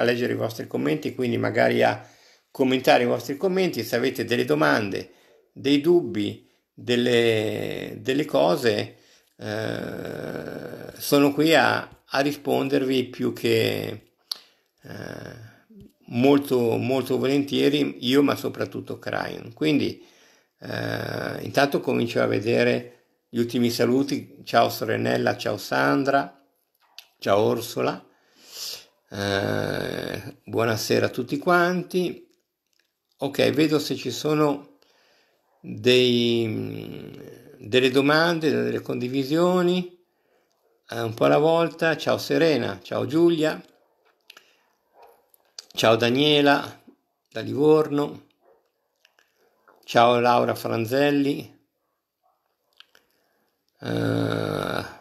leggere i vostri commenti, quindi magari a commentare i vostri commenti, se avete delle domande, dei dubbi, delle, delle cose, eh, sono qui a, a, rispondervi più che eh, molto, molto volentieri, io ma soprattutto Crayon. Quindi eh, intanto comincio a vedere gli ultimi saluti, ciao Sorenella, ciao Sandra, ciao Orsola, eh, buonasera a tutti quanti. Ok, vedo se ci sono dei, mm, delle domande, delle condivisioni, eh, un po' alla volta. Ciao Serena, ciao Giulia, ciao Daniela da Livorno, ciao Laura Franzelli, eh,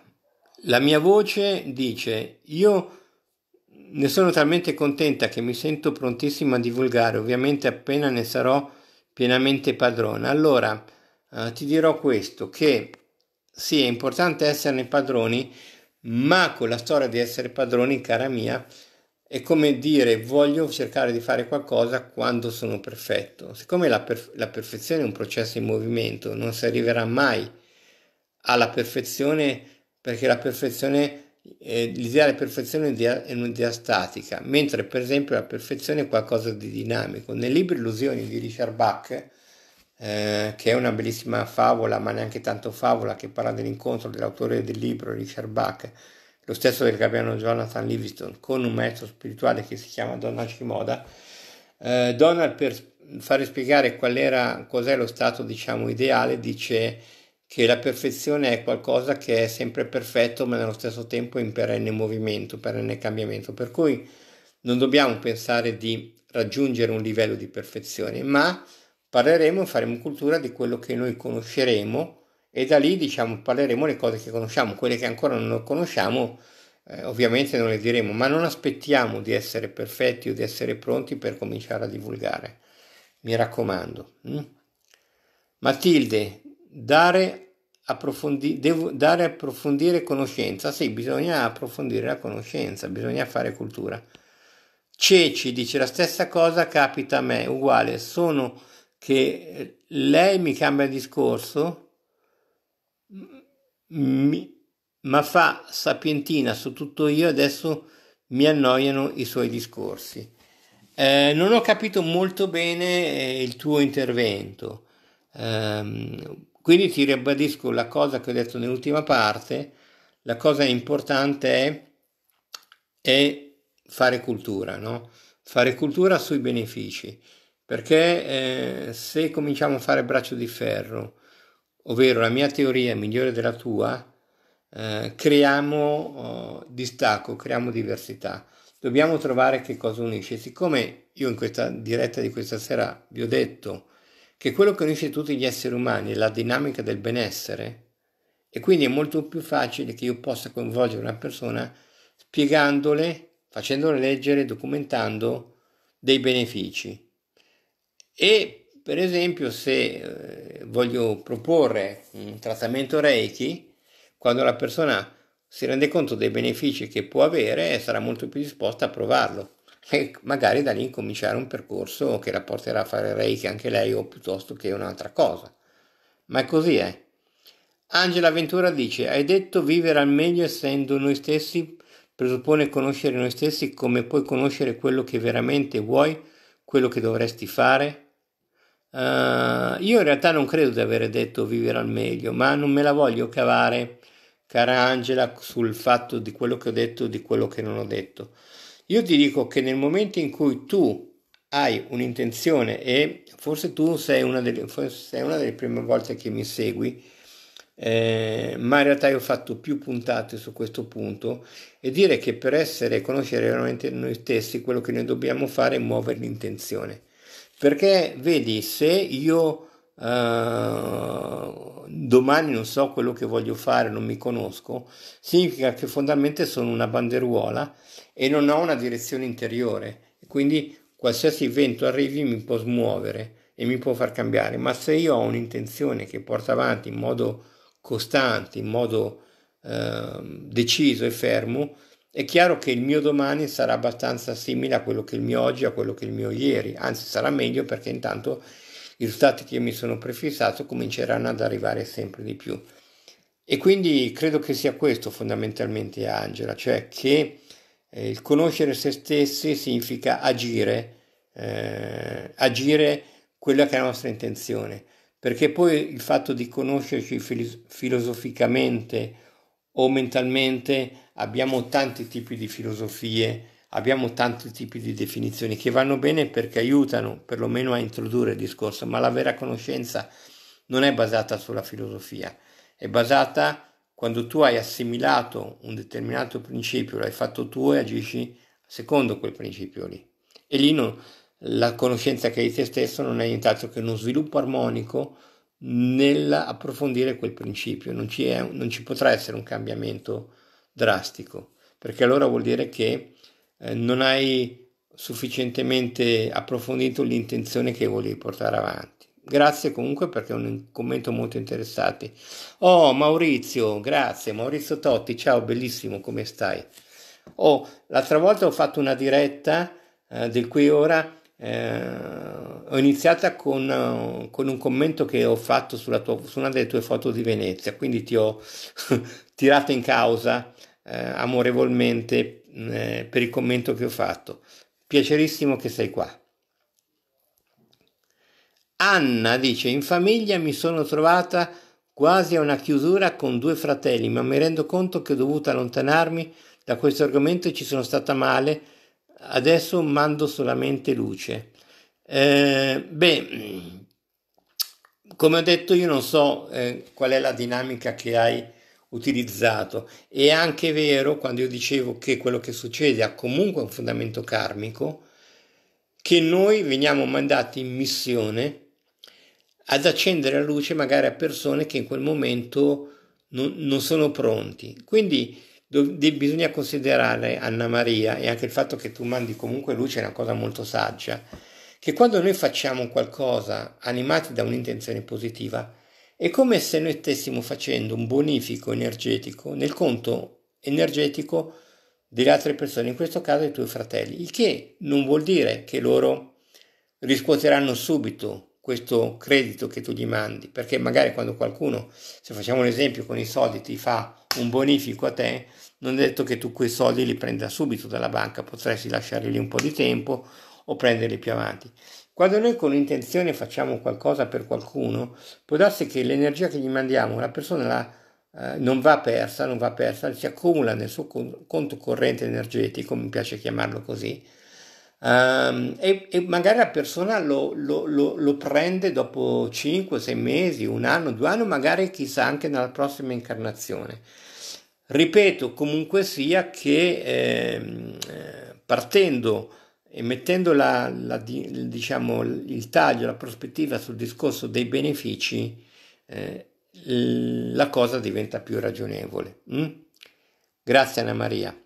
la mia voce dice io ne sono talmente contenta che mi sento prontissima a divulgare, ovviamente appena ne sarò pienamente padrona. Allora uh, ti dirò questo, che sì, è importante esserne padroni, ma con la storia di essere padroni, cara mia, è come dire voglio cercare di fare qualcosa quando sono perfetto. Siccome la, perf- la perfezione è un processo in movimento, non si arriverà mai alla perfezione, perché la perfezione eh, l'idea perfezione è un'idea statica, mentre per esempio la perfezione è qualcosa di dinamico. Nel libro Illusioni di Richard Bach, eh, che è una bellissima favola, ma neanche tanto favola, che parla dell'incontro dell'autore del libro Richard Bach, lo stesso del gabbiano Jonathan Livingston, con un maestro spirituale che si chiama Donald Shimoda, eh, Donald per fare spiegare qual era, cos'è lo stato diciamo, ideale dice che la perfezione è qualcosa che è sempre perfetto ma nello stesso tempo in perenne movimento, perenne cambiamento, per cui non dobbiamo pensare di raggiungere un livello di perfezione, ma parleremo e faremo cultura di quello che noi conosceremo e da lì diciamo parleremo le cose che conosciamo, quelle che ancora non conosciamo eh, ovviamente non le diremo, ma non aspettiamo di essere perfetti o di essere pronti per cominciare a divulgare, mi raccomando. Mm? Matilde, dare, approfondi- devo dare approfondire conoscenza. Sì, bisogna approfondire la conoscenza, bisogna fare cultura. Ceci dice la stessa cosa capita a me, uguale, sono che lei mi cambia discorso, mi, ma fa sapientina su tutto io, adesso mi annoiano i suoi discorsi. Eh, non ho capito molto bene eh, il tuo intervento. Eh, quindi ti ribadisco la cosa che ho detto nell'ultima parte, la cosa importante è, è fare cultura, no? fare cultura sui benefici, perché eh, se cominciamo a fare braccio di ferro, ovvero la mia teoria è migliore della tua, eh, creiamo eh, distacco, creiamo diversità. Dobbiamo trovare che cosa unisce. Siccome io in questa diretta di questa sera vi ho detto che quello che unisce tutti gli esseri umani è la dinamica del benessere e quindi è molto più facile che io possa coinvolgere una persona spiegandole, facendole leggere, documentando dei benefici. E per esempio se eh, voglio proporre un trattamento Reiki, quando la persona si rende conto dei benefici che può avere sarà molto più disposta a provarlo e magari da lì cominciare un percorso che la porterà a fare Reiki anche lei o piuttosto che un'altra cosa. Ma così è. Eh. Angela Ventura dice: Hai detto vivere al meglio essendo noi stessi presuppone conoscere noi stessi come puoi conoscere quello che veramente vuoi, quello che dovresti fare. Uh, io in realtà non credo di aver detto vivere al meglio, ma non me la voglio cavare, cara Angela, sul fatto di quello che ho detto e di quello che non ho detto. Io ti dico che nel momento in cui tu hai un'intenzione e forse tu sei una delle, sei una delle prime volte che mi segui, eh, ma in realtà io ho fatto più puntate su questo punto e dire che per essere conoscere veramente noi stessi quello che noi dobbiamo fare è muovere l'intenzione perché vedi se io Uh, domani non so quello che voglio fare, non mi conosco, significa che fondamentalmente sono una banderuola e non ho una direzione interiore. Quindi qualsiasi vento arrivi mi può smuovere e mi può far cambiare, ma se io ho un'intenzione che porto avanti in modo costante, in modo uh, deciso e fermo, è chiaro che il mio domani sarà abbastanza simile a quello che il mio oggi, a quello che il mio ieri, anzi sarà meglio perché intanto i risultati che io mi sono prefissato cominceranno ad arrivare sempre di più. E quindi credo che sia questo fondamentalmente Angela, cioè che eh, il conoscere se stessi significa agire, eh, agire quella che è la nostra intenzione, perché poi il fatto di conoscerci fil- filosoficamente o mentalmente abbiamo tanti tipi di filosofie abbiamo tanti tipi di definizioni che vanno bene perché aiutano perlomeno a introdurre il discorso, ma la vera conoscenza non è basata sulla filosofia, è basata quando tu hai assimilato un determinato principio, l'hai fatto tu e agisci secondo quel principio lì. E lì non, la conoscenza che hai di te stesso non è nient'altro che uno sviluppo armonico nell'approfondire quel principio, non ci, è, non ci potrà essere un cambiamento drastico, perché allora vuol dire che eh, non hai sufficientemente approfondito l'intenzione che volevi portare avanti. Grazie comunque perché è un commento molto interessante. Oh Maurizio, grazie. Maurizio Totti, ciao, bellissimo, come stai? Oh, l'altra volta ho fatto una diretta eh, del qui ora, eh, ho iniziato con, eh, con, un commento che ho fatto tua, su una delle tue foto di Venezia, quindi ti ho tirato in causa eh, amorevolmente Mm, eh, per il commento che ho fatto. Piacerissimo che sei qua. Anna dice, in famiglia mi sono trovata quasi a una chiusura con due fratelli, ma mi rendo conto che ho dovuto allontanarmi da questo argomento e ci sono stata male, adesso mando solamente luce. Eh, beh, mm, come ho detto io non so eh, qual è la dinamica che hai utilizzato. È anche vero, quando io dicevo che quello che succede ha comunque un fondamento karmico, che noi veniamo mandati in missione ad accendere la luce magari a persone che in quel momento non, non sono pronti. Quindi do, de, bisogna considerare Anna Maria e anche il fatto che tu mandi comunque luce è una cosa molto saggia, che quando noi facciamo qualcosa animati da un'intenzione positiva, è come se noi stessimo facendo un bonifico energetico nel conto energetico delle altre persone, in questo caso i tuoi fratelli, il che non vuol dire che loro riscuoteranno subito questo credito che tu gli mandi, perché magari quando qualcuno, se facciamo un esempio con i soldi, ti fa un bonifico a te, non è detto che tu quei soldi li prenda subito dalla banca, potresti lasciarli lì un po' di tempo o prenderli più avanti. Quando noi con intenzione facciamo qualcosa per qualcuno, può darsi che l'energia che gli mandiamo la persona la, eh, non va persa, non va persa, si accumula nel suo conto corrente energetico, mi piace chiamarlo così, Um, e, e, magari la persona lo, lo, lo, lo prende dopo 5-6 mesi, un anno, due anni, magari chissà anche nella prossima incarnazione. Ripeto, comunque sia che ehm, eh, partendo e mettendo la, la, diciamo, il taglio, la prospettiva sul discorso dei benefici, eh, la cosa diventa più ragionevole. Mm? Grazie Anna Maria.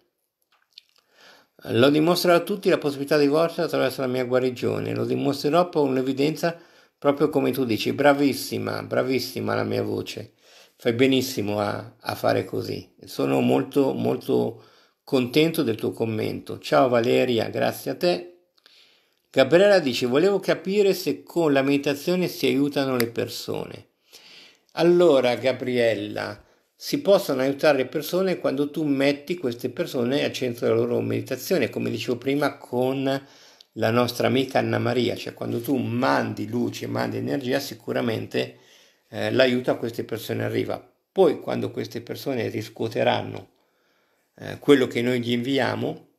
Lo dimostrerò a tutti la possibilità di divorzio attraverso la mia guarigione, lo dimostrerò con un'evidenza proprio come tu dici, bravissima, bravissima la mia voce, fai benissimo a, a fare così, sono molto molto Contento del tuo commento. Ciao Valeria, grazie a te. Gabriella dice: Volevo capire se con la meditazione si aiutano le persone. Allora, Gabriella, si possono aiutare le persone quando tu metti queste persone al centro della loro meditazione, come dicevo prima con la nostra amica Anna Maria, cioè quando tu mandi luce, mandi energia, sicuramente eh, l'aiuto a queste persone arriva. Poi quando queste persone riscuoteranno eh, quello che noi gli inviamo,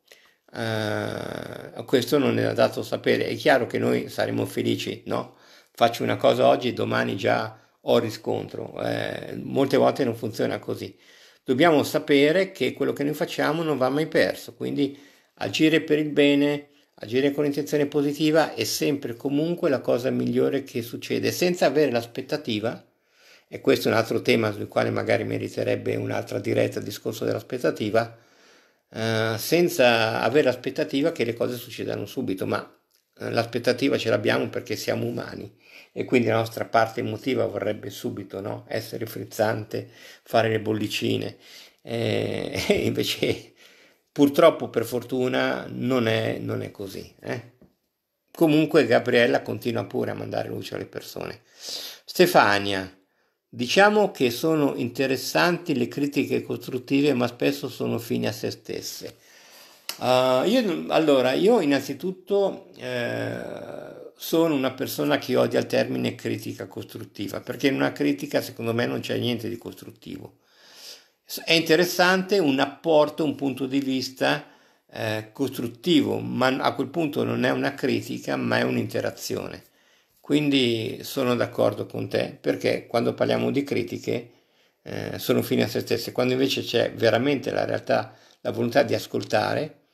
eh, questo non era dato sapere. È chiaro che noi saremo felici, no? Faccio una cosa oggi, domani già ho riscontro. Eh, molte volte non funziona così. Dobbiamo sapere che quello che noi facciamo non va mai perso, quindi agire per il bene, agire con intenzione positiva è sempre comunque la cosa migliore che succede, senza avere l'aspettativa e questo è un altro tema sul quale magari meriterebbe un'altra diretta discorso dell'aspettativa, eh, senza avere l'aspettativa che le cose succedano subito, ma eh, l'aspettativa ce l'abbiamo perché siamo umani e quindi la nostra parte emotiva vorrebbe subito no? essere frizzante, fare le bollicine eh, e invece purtroppo per fortuna non è, non è così. Eh? Comunque Gabriella continua pure a mandare luce alle persone. Stefania, Diciamo che sono interessanti le critiche costruttive, ma spesso sono fine a se stesse. Uh, io, allora, io innanzitutto eh, sono una persona che odia il termine critica costruttiva, perché in una critica secondo me non c'è niente di costruttivo. È interessante un apporto, un punto di vista eh, costruttivo, ma a quel punto non è una critica, ma è un'interazione. Quindi sono d'accordo con te perché quando parliamo di critiche eh, sono fine a se stesse, quando invece c'è veramente la realtà, la volontà di ascoltare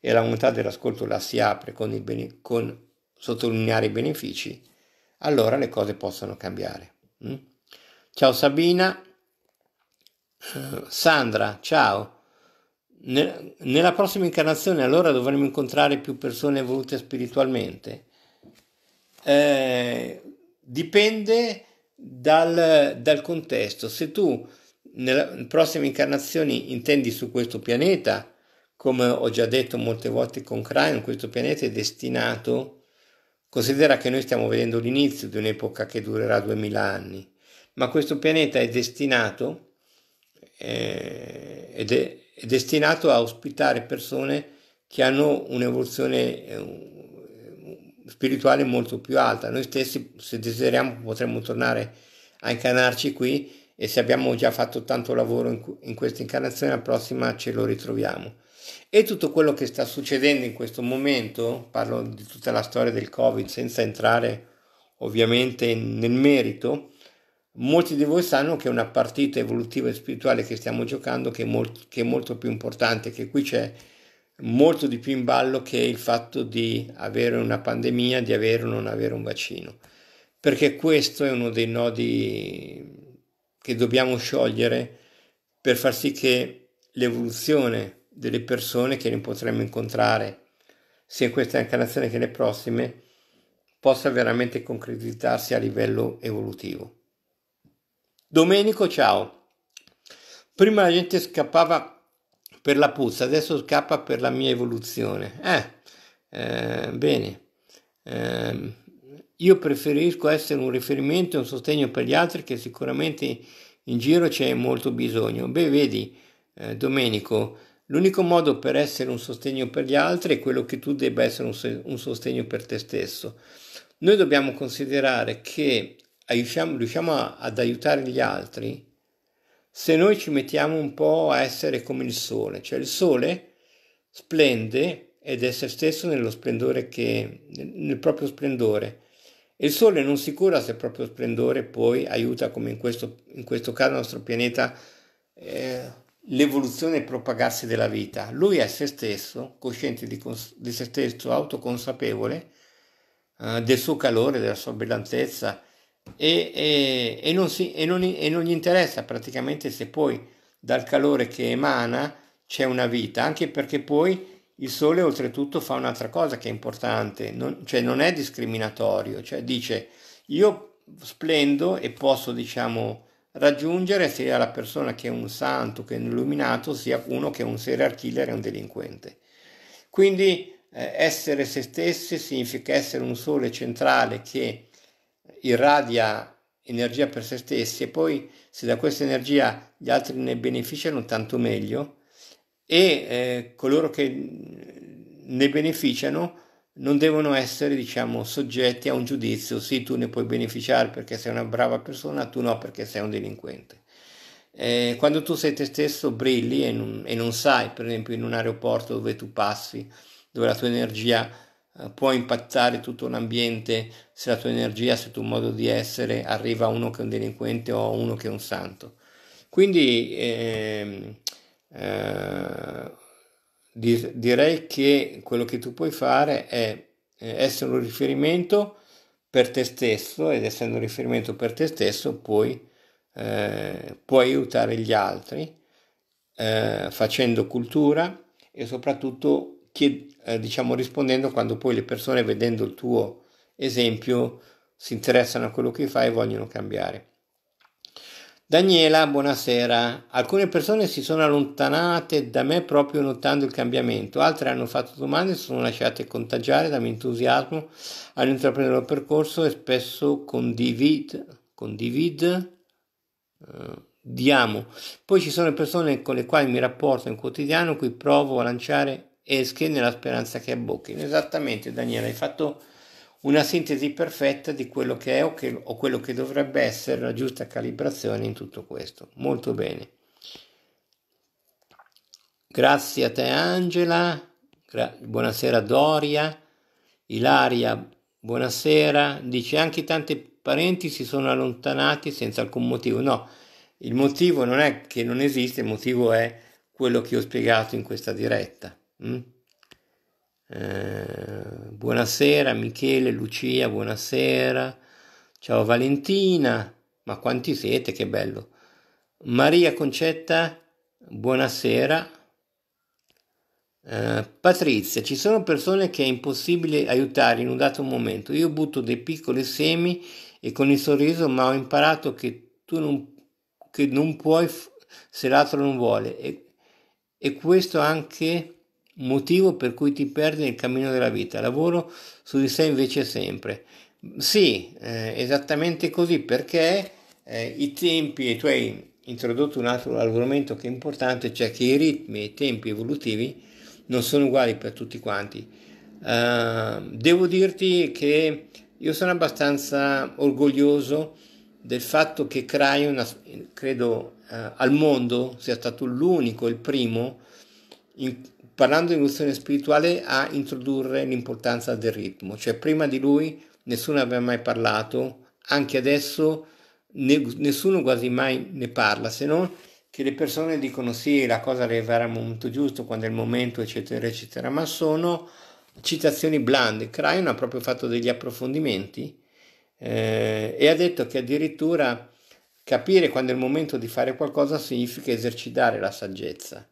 e la volontà dell'ascolto la si apre con, il bene, con sottolineare i benefici, allora le cose possono cambiare. Mm? Ciao Sabina, eh, Sandra, ciao. Nella prossima incarnazione allora dovremo incontrare più persone evolute spiritualmente? eh, dipende dal, dal, contesto. Se tu nelle prossime incarnazioni intendi su questo pianeta, come ho già detto molte volte con Cryon, questo pianeta è destinato, considera che noi stiamo vedendo l'inizio di un'epoca che durerà 2000 anni, ma questo pianeta è destinato, eh, ed è, è destinato a ospitare persone che hanno un'evoluzione eh, spirituale molto più alta. Noi stessi, se desideriamo, potremmo tornare a incarnarci qui e se abbiamo già fatto tanto lavoro in, in questa incarnazione, la prossima ce lo ritroviamo. E tutto quello che sta succedendo in questo momento, parlo di tutta la storia del Covid senza entrare ovviamente nel merito, molti di voi sanno che è una partita evolutiva e spirituale che stiamo giocando che è, molto, che è molto più importante, che qui c'è molto di più in ballo che il fatto di avere una pandemia, di avere o non avere un vaccino, perché questo è uno dei nodi che dobbiamo sciogliere per far sì che l'evoluzione delle persone che ne potremmo incontrare, sia in questa incarnazione che nelle prossime, possa veramente concretizzarsi a livello evolutivo. Domenico, ciao! Prima la gente scappava per la puzza, adesso scappa per la mia evoluzione. Eh, eh bene. Eh, io preferisco essere un riferimento e un sostegno per gli altri che sicuramente in giro c'è molto bisogno. Beh, vedi, eh, Domenico, l'unico modo per essere un sostegno per gli altri è quello che tu debba essere un, un sostegno per te stesso. Noi dobbiamo considerare che aiutiamo, riusciamo a, ad aiutare gli altri se noi ci mettiamo un po' a essere come il sole, cioè il sole splende ed è se stesso nello splendore che, nel proprio splendore. Il sole non si cura se il proprio splendore poi aiuta, come in questo, in questo caso il nostro pianeta, eh, l'evoluzione e il propagarsi della vita. Lui è se stesso, cosciente di, cons- di se stesso, autoconsapevole eh, del suo calore, della sua brillantezza, e, e, e, non si, non, e, non gli interessa praticamente se poi dal calore che emana c'è una vita, anche perché poi il sole oltretutto fa un'altra cosa che è importante, non, cioè non è discriminatorio, cioè dice io splendo e posso diciamo raggiungere sia la persona che è un santo, che è un illuminato, sia uno che è un serial killer e un delinquente. Quindi eh, essere se stessi significa essere un sole centrale che irradia energia per se stessi e poi se da questa energia gli altri ne beneficiano tanto meglio e eh, coloro che ne beneficiano non devono essere diciamo soggetti a un giudizio sì tu ne puoi beneficiare perché sei una brava persona tu no perché sei un delinquente eh, quando tu sei te stesso brilli e non, e non sai per esempio in un aeroporto dove tu passi dove la tua energia eh, può impattare tutto un ambiente se la tua energia, se il tuo modo di essere arriva a uno che è un delinquente o a uno che è un santo. Quindi ehm, eh, eh, direi che quello che tu puoi fare è eh, essere un riferimento per te stesso ed essendo un riferimento per te stesso puoi, eh, puoi aiutare gli altri eh, facendo cultura e soprattutto chied- eh, diciamo rispondendo quando poi le persone vedendo il tuo esempio si interessano a quello che fai e vogliono cambiare. Daniela, buonasera. Alcune persone si sono allontanate da me proprio notando il cambiamento, altre hanno fatto domande e sono lasciate contagiare dal mio entusiasmo, all'intraprendere il percorso e spesso condivid, condivid, uh, diamo. Poi ci sono persone con le quali mi rapporto in quotidiano, cui provo a lanciare esche nella speranza che abbocchino. Esattamente, Daniele, hai fatto una sintesi perfetta di quello che è o, che, o quello che dovrebbe essere la giusta calibrazione in tutto questo. Molto bene. Grazie a te Angela, Gra- buonasera Doria, Ilaria, buonasera. Dice anche tanti parenti si sono allontanati senza alcun motivo. No, il motivo non è che non esiste, il motivo è quello che ho spiegato in questa diretta. Mm? Eh, buonasera Michele, Lucia, buonasera. Ciao Valentina, ma quanti siete, che bello. Maria Concetta, buonasera. Eh, Patrizia, ci sono persone che è impossibile aiutare in un dato momento. Io butto dei piccoli semi e con il sorriso, ma ho imparato che tu non, che non puoi se l'altro non vuole. E, e questo anche motivo per cui ti perdi nel cammino della vita, lavoro su di sé invece sempre. Sì, eh, esattamente così, perché eh, i tempi, e tu hai introdotto un altro argomento che è importante, cioè che i ritmi e i tempi evolutivi non sono uguali per tutti quanti. Uh, devo dirti che io sono abbastanza orgoglioso del fatto che Crayon, credo uh, al mondo, sia stato l'unico, il primo, in, parlando di evoluzione spirituale, a introdurre l'importanza del ritmo. Cioè prima di lui nessuno aveva mai parlato, anche adesso ne, nessuno quasi mai ne parla, se non che le persone dicono sì, la cosa arriverà al momento giusto, quando è il momento, eccetera, eccetera, ma sono citazioni blande. Crayon ha proprio fatto degli approfondimenti eh, e ha detto che addirittura capire quando è il momento di fare qualcosa significa esercitare la saggezza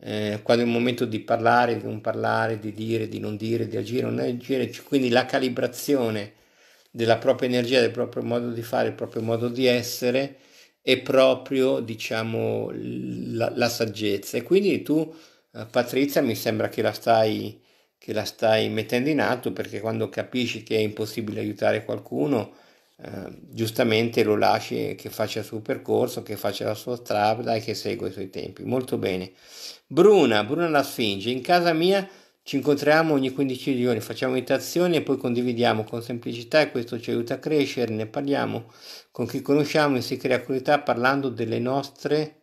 eh, quando è il momento di parlare, di non parlare, di dire, di non dire, di agire, non agire, quindi la calibrazione della propria energia, del proprio modo di fare, del proprio modo di essere è proprio, diciamo, la, la saggezza. E quindi tu, eh, Patrizia, mi sembra che la stai che la stai mettendo in atto perché quando capisci che è impossibile aiutare qualcuno eh, giustamente lo lasci che faccia il suo percorso, che faccia la sua strada e che segua i suoi tempi. Molto bene. Bruna, Bruna la Sfinge, in casa mia ci incontriamo ogni 15 giorni, facciamo meditazioni e poi condividiamo con semplicità e questo ci aiuta a crescere, ne parliamo con chi conosciamo e si crea curiosità parlando delle nostre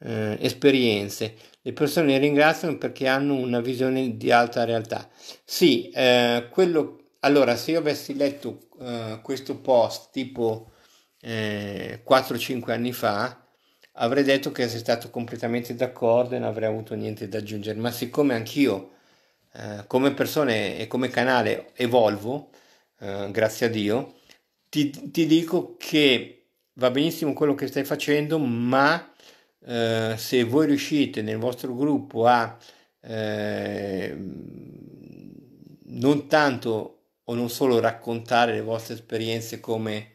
eh, esperienze. Le persone ringraziano perché hanno una visione di alta realtà. Sì, eh, quello allora, se io avessi letto uh, questo post tipo eh, 4-5 anni fa, avrei detto che sei stato completamente d'accordo e non avrei avuto niente da aggiungere, ma siccome anch'io eh, come persona e come canale evolvo, eh, grazie a Dio, ti, ti, dico che va benissimo quello che stai facendo, ma eh, se voi riuscite nel vostro gruppo a eh, non tanto o non solo raccontare le vostre esperienze come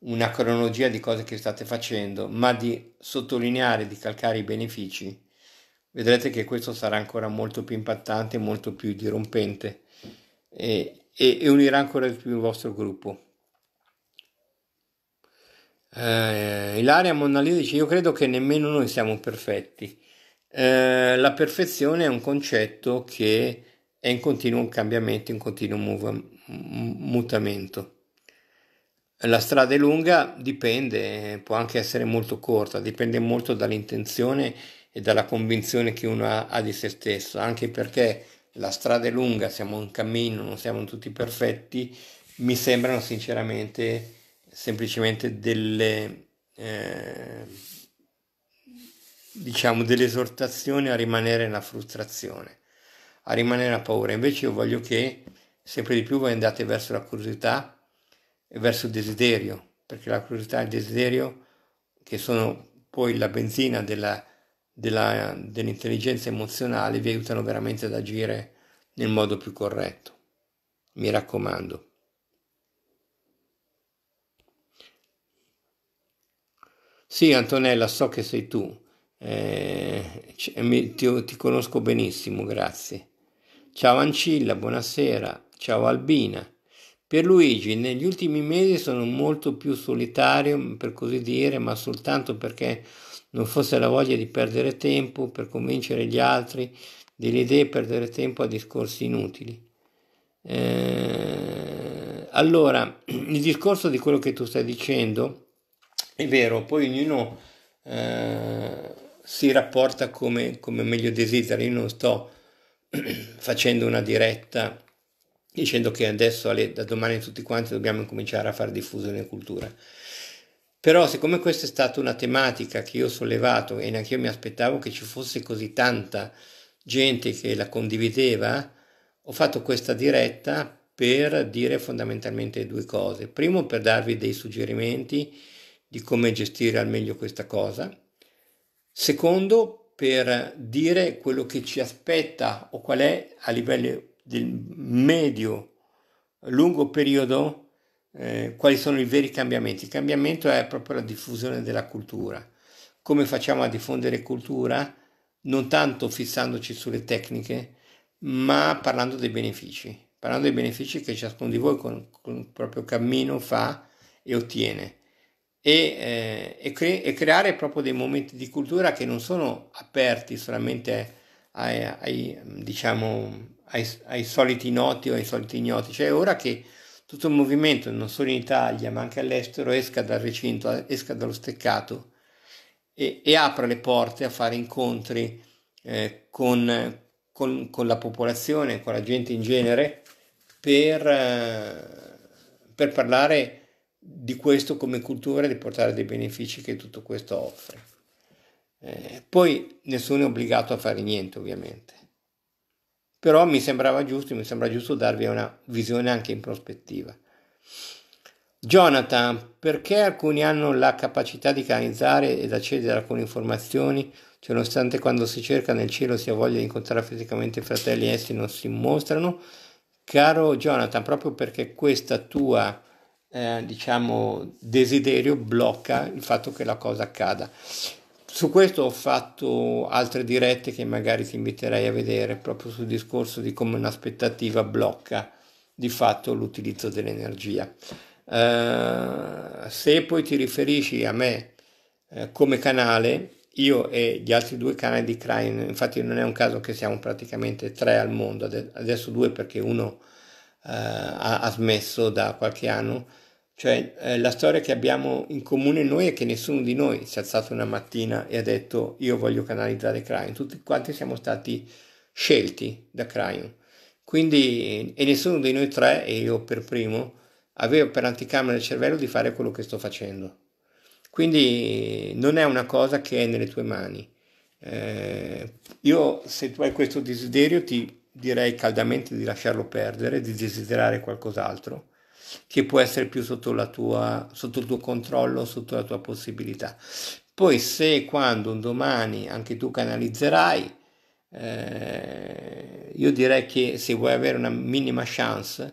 una cronologia di cose che state facendo, ma di sottolineare, di calcare i benefici, vedrete che questo sarà ancora molto più impattante, molto più dirompente e, e, e unirà ancora di più il vostro gruppo. Eh, Ilaria Monnalino dice io credo che nemmeno noi siamo perfetti. Eh, la perfezione è un concetto che è in continuo cambiamento, in continuo move- mutamento. La strada è lunga, dipende, può anche essere molto corta, dipende molto dall'intenzione e dalla convinzione che uno ha, ha di se stesso, anche perché la strada è lunga, siamo in cammino, non siamo tutti perfetti, mi sembrano sinceramente semplicemente delle, eh, diciamo, delle esortazioni a rimanere nella frustrazione, a rimanere a paura. Invece io voglio che sempre di più voi andate verso la curiosità e verso il desiderio, perché la curiosità e il desiderio, che sono poi la benzina della, della, dell'intelligenza emozionale, vi aiutano veramente ad agire nel modo più corretto. Mi raccomando. Sì, Antonella, so che sei tu. Eh, ti, ti conosco benissimo, grazie. Ciao Ancilla, buonasera. Ciao Albina. Per Luigi negli ultimi mesi sono molto più solitario, per così dire, ma soltanto perché non fosse la voglia di perdere tempo per convincere gli altri dell'idea di perdere tempo a discorsi inutili. Eh, allora, il discorso di quello che tu stai dicendo è vero, poi ognuno eh, si rapporta come, come meglio desidera. Io non sto facendo una diretta dicendo che adesso alle, da domani tutti quanti dobbiamo cominciare a far diffusione cultura. Però siccome questa è stata una tematica che io ho sollevato e neanche io mi aspettavo che ci fosse così tanta gente che la condivideva, ho fatto questa diretta per dire fondamentalmente due cose. Primo per darvi dei suggerimenti di come gestire al meglio questa cosa. Secondo per dire quello che ci aspetta o qual è a livello del medio lungo periodo eh, quali sono i veri cambiamenti. Il cambiamento è proprio la diffusione della cultura. Come facciamo a diffondere cultura? Non tanto fissandoci sulle tecniche, ma parlando dei benefici, parlando dei benefici che ciascuno di voi con, con il proprio cammino fa e ottiene. E, eh, e, cre- e, creare proprio dei momenti di cultura che non sono aperti solamente ai, ai diciamo, ai, ai soliti noti o ai soliti ignoti, cioè ora che tutto il movimento, non solo in Italia ma anche all'estero, esca dal recinto, esca dallo steccato e, e apra le porte a fare incontri eh, con, con, con, la popolazione, con la gente in genere, per, eh, per parlare di questo come cultura e di portare dei benefici che tutto questo offre. Eh, poi nessuno è obbligato a fare niente, ovviamente però mi sembrava giusto, mi sembra giusto darvi una visione anche in prospettiva. Jonathan, perché alcuni hanno la capacità di canalizzare ed accedere a alcune informazioni, cioè nonostante quando si cerca nel cielo si ha voglia di incontrare fisicamente i fratelli essi non si mostrano? Caro Jonathan, proprio perché questa tua, eh, diciamo, desiderio blocca il fatto che la cosa accada. Su questo ho fatto altre dirette che magari ti inviterei a vedere proprio sul discorso di come un'aspettativa blocca di fatto l'utilizzo dell'energia. Uh, se poi ti riferisci a me uh, come canale, io e gli altri due canali di Crime, infatti non è un caso che siamo praticamente tre al mondo, adesso due perché uno uh, ha, ha, smesso da qualche anno, cioè eh, la storia che abbiamo in comune noi è che nessuno di noi si è alzato una mattina e ha detto io voglio canalizzare Crayon, tutti quanti siamo stati scelti da Crayon. Quindi, e nessuno di noi tre, e io per primo, avevo per anticamera il cervello di fare quello che sto facendo. Quindi non è una cosa che è nelle tue mani. Eh, io se tu hai questo desiderio ti direi caldamente di lasciarlo perdere, di desiderare qualcos'altro che può essere più sotto, tua, sotto il tuo controllo, sotto la tua possibilità. Poi se quando un domani anche tu canalizzerai, eh, io direi che se vuoi avere una minima chance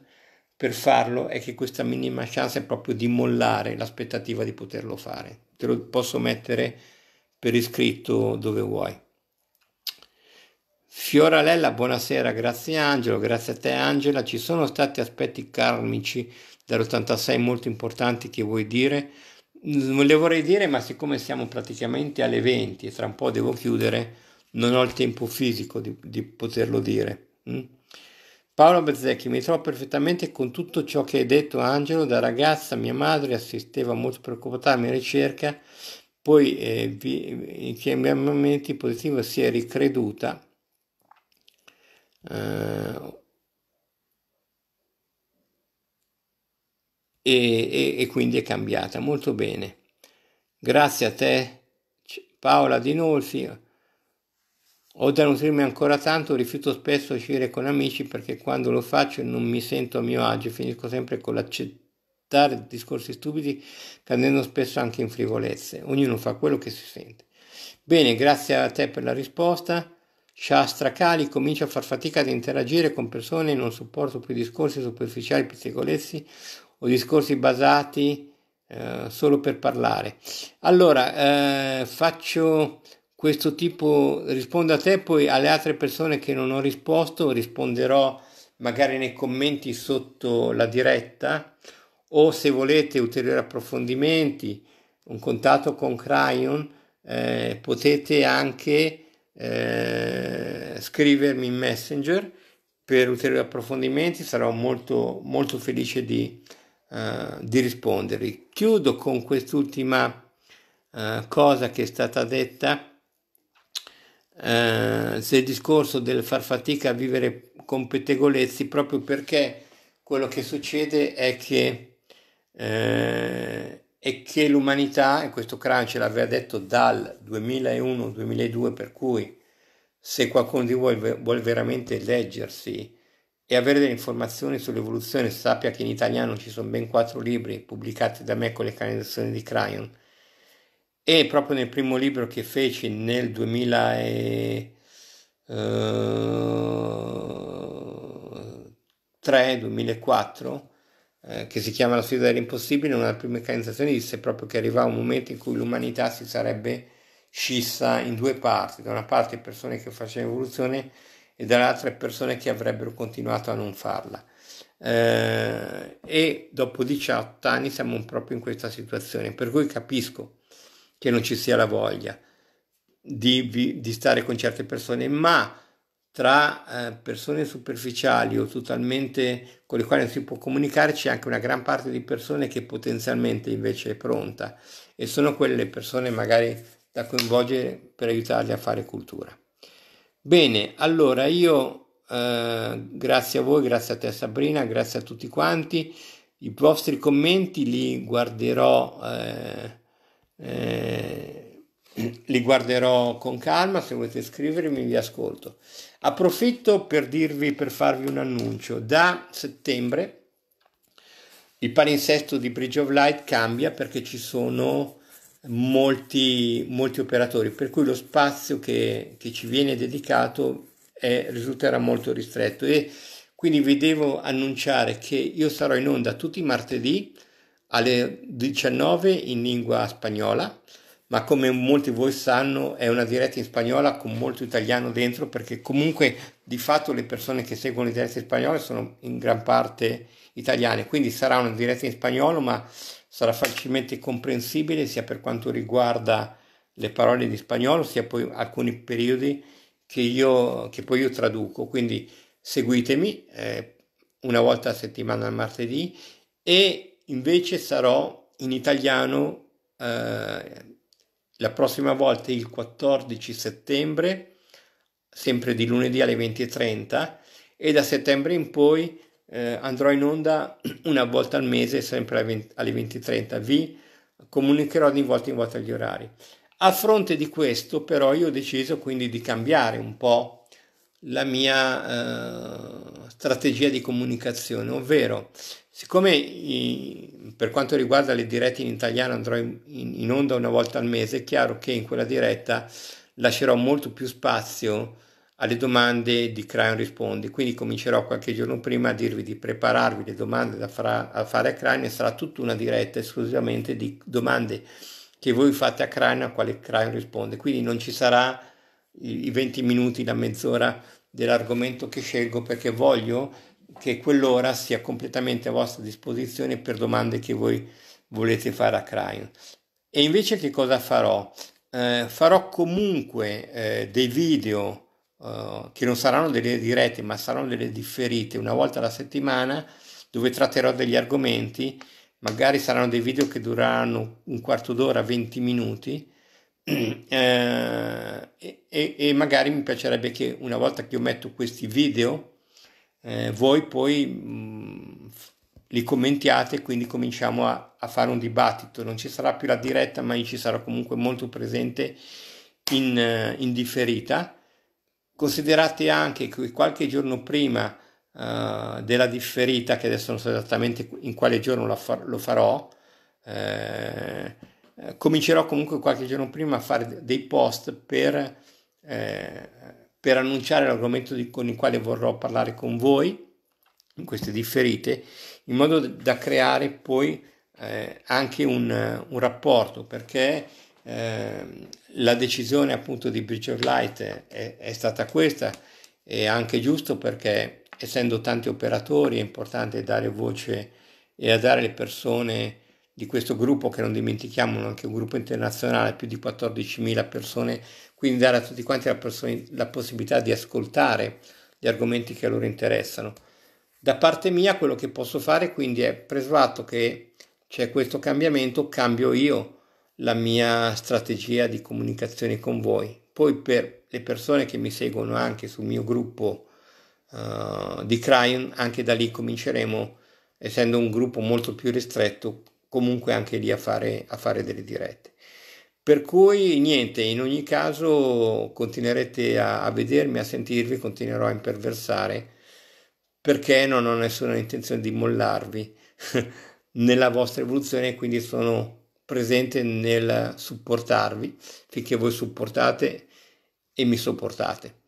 per farlo è che questa minima chance è proprio di mollare l'aspettativa di poterlo fare. Te lo posso mettere per iscritto dove vuoi. Fioralella, buonasera, grazie Angelo, grazie a te Angela. Ci sono stati aspetti karmici dall'86 molto importanti che vuoi dire? Non mm, le vorrei dire, ma siccome siamo praticamente alle 20 e tra un po' devo chiudere, non ho il tempo fisico di, di poterlo dire. Mm? Paolo Bezzecchi, mi trovo perfettamente con tutto ciò che hai detto Angelo, da ragazza mia madre assisteva molto preoccupata alla mia ricerca, poi eh, vi, in chiamamenti positivi si è ricreduta eh, e, e, quindi è cambiata molto bene. Grazie a te, Paola di Nolfi Ho da nutrirmi ancora tanto, rifiuto spesso uscire con amici perché quando lo faccio non mi sento a mio agio, finisco sempre con l'accettare discorsi stupidi, cadendo spesso anche in frivolezze. Ognuno fa quello che si sente. Bene, grazie a te per la risposta. Shastrakali comincia a far fatica ad interagire con persone e non sopporto più discorsi superficiali pettegolezzi o discorsi basati eh, solo per parlare. Allora, eh, faccio questo tipo, rispondo a te, poi alle altre persone che non ho risposto risponderò magari nei commenti sotto la diretta o se volete ulteriori approfondimenti, un contatto con Cryon, eh, potete anche eh, scrivermi in messenger per ulteriori approfondimenti sarò molto molto felice di, eh, di rispondervi chiudo con quest'ultima eh, cosa che è stata detta eh, se il discorso del far fatica a vivere con pettegolezzi proprio perché quello che succede è che eh, è che l'umanità, e questo Crown ce l'aveva detto dal 2001-2002, per cui se qualcuno di voi vuole veramente leggersi e avere delle informazioni sull'evoluzione, sappia che in italiano ci sono ben quattro libri pubblicati da me con le canalizzazioni di Cryon. E proprio nel primo libro che feci nel 2000 e, uh, eh, 2003-2004 eh, che si chiama La sfida dell'impossibile, una delle prime canzoni disse proprio che arrivava un momento in cui l'umanità si sarebbe scissa in due parti, da una parte persone che facevano evoluzione e dall'altra persone che avrebbero continuato a non farla. Eh, e dopo 18 anni siamo proprio in questa situazione, per cui capisco che non ci sia la voglia di, di stare con certe persone, ma tra eh, persone superficiali o totalmente con le quali si può comunicare c'è anche una gran parte di persone che potenzialmente invece è pronta e sono quelle persone magari da coinvolgere per aiutarli a fare cultura. Bene, allora io eh, grazie a voi, grazie a te Sabrina, grazie a tutti quanti, i vostri commenti li guarderò, eh, eh, li guarderò con calma, se volete scrivermi vi ascolto. Approfitto per dirvi, per farvi un annuncio. Da settembre il palinsesto di Bridge of Light cambia perché ci sono molti, molti operatori, per cui lo spazio che, che ci viene dedicato è, risulterà molto ristretto. E quindi vi devo annunciare che io sarò in onda tutti i martedì alle 19 in lingua spagnola ma come molti di voi sanno è una diretta in spagnola con molto italiano dentro perché comunque di fatto le persone che seguono le dirette in spagnolo sono in gran parte italiane, quindi sarà una diretta in spagnolo ma sarà facilmente comprensibile sia per quanto riguarda le parole di spagnolo sia poi alcuni periodi che, io, che poi io traduco, quindi seguitemi eh, una volta a settimana al martedì e invece sarò in italiano. Eh, la prossima volta il 14 settembre, sempre di lunedì alle 20.30 e da settembre in poi eh, andrò in onda una volta al mese, sempre alle, alle 20.30. Vi comunicherò di volta in volta gli orari. A fronte di questo però io ho deciso quindi di cambiare un po' la mia eh, strategia di comunicazione, ovvero Siccome i, per quanto riguarda le dirette in italiano andrò in, in, onda una volta al mese, è chiaro che in quella diretta lascerò molto più spazio alle domande di Crayon Rispondi, quindi comincerò qualche giorno prima a dirvi di prepararvi le domande da fra, a fare a Crayon e sarà tutta una diretta esclusivamente di domande che voi fate a Crayon a quale Crayon risponde, quindi non ci sarà i 20 minuti, la mezz'ora dell'argomento che scelgo perché voglio che quell'ora sia completamente a vostra disposizione per domande che voi volete fare a Crime. E invece che cosa farò? Eh, farò comunque eh, dei video eh, che non saranno delle dirette ma saranno delle differite una volta alla settimana dove tratterò degli argomenti, magari saranno dei video che dureranno un quarto d'ora, 20 minuti. Eh, e, e magari mi piacerebbe che una volta che io metto questi video eh, voi poi mh, mm, li commentiate, e quindi cominciamo a, a, fare un dibattito. Non ci sarà più la diretta, ma io ci sarò comunque molto presente in, eh, in differita. Considerate anche che qualche giorno prima uh, della differita, che adesso non so esattamente in quale giorno far, lo farò, eh, comincerò comunque qualche giorno prima a fare dei post per eh, per annunciare l'argomento di, con il quale vorrò parlare con voi in queste differite, in modo da creare poi eh, anche un, eh, un, rapporto, perché eh, la decisione appunto di Bridge of Light è, è stata questa, è anche giusto perché essendo tanti operatori è importante dare voce e a dare le persone di questo gruppo che non dimentichiamo è anche un gruppo internazionale, più di 14.000 persone quindi dare a tutti quanti la, poss- la possibilità di ascoltare gli argomenti che a loro interessano. Da parte mia quello che posso fare quindi è preso atto che c'è questo cambiamento, cambio io la mia strategia di comunicazione con voi. Poi per le persone che mi seguono anche sul mio gruppo uh, di Cryon, anche da lì cominceremo, essendo un gruppo molto più ristretto, comunque anche lì a fare, a fare delle dirette. Per cui niente, in ogni caso continuerete a, a vedermi, a sentirvi, continuerò a imperversare perché non ho nessuna intenzione di mollarvi nella vostra evoluzione e quindi sono presente nel supportarvi finché voi supportate e mi sopportate.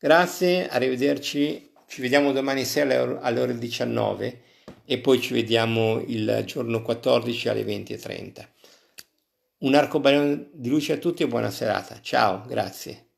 Grazie, arrivederci, ci vediamo domani sera alle ore 19 e poi ci vediamo il giorno 14 alle 20.30. Un arcobaleno di luce a tutti e buona serata. Ciao, grazie.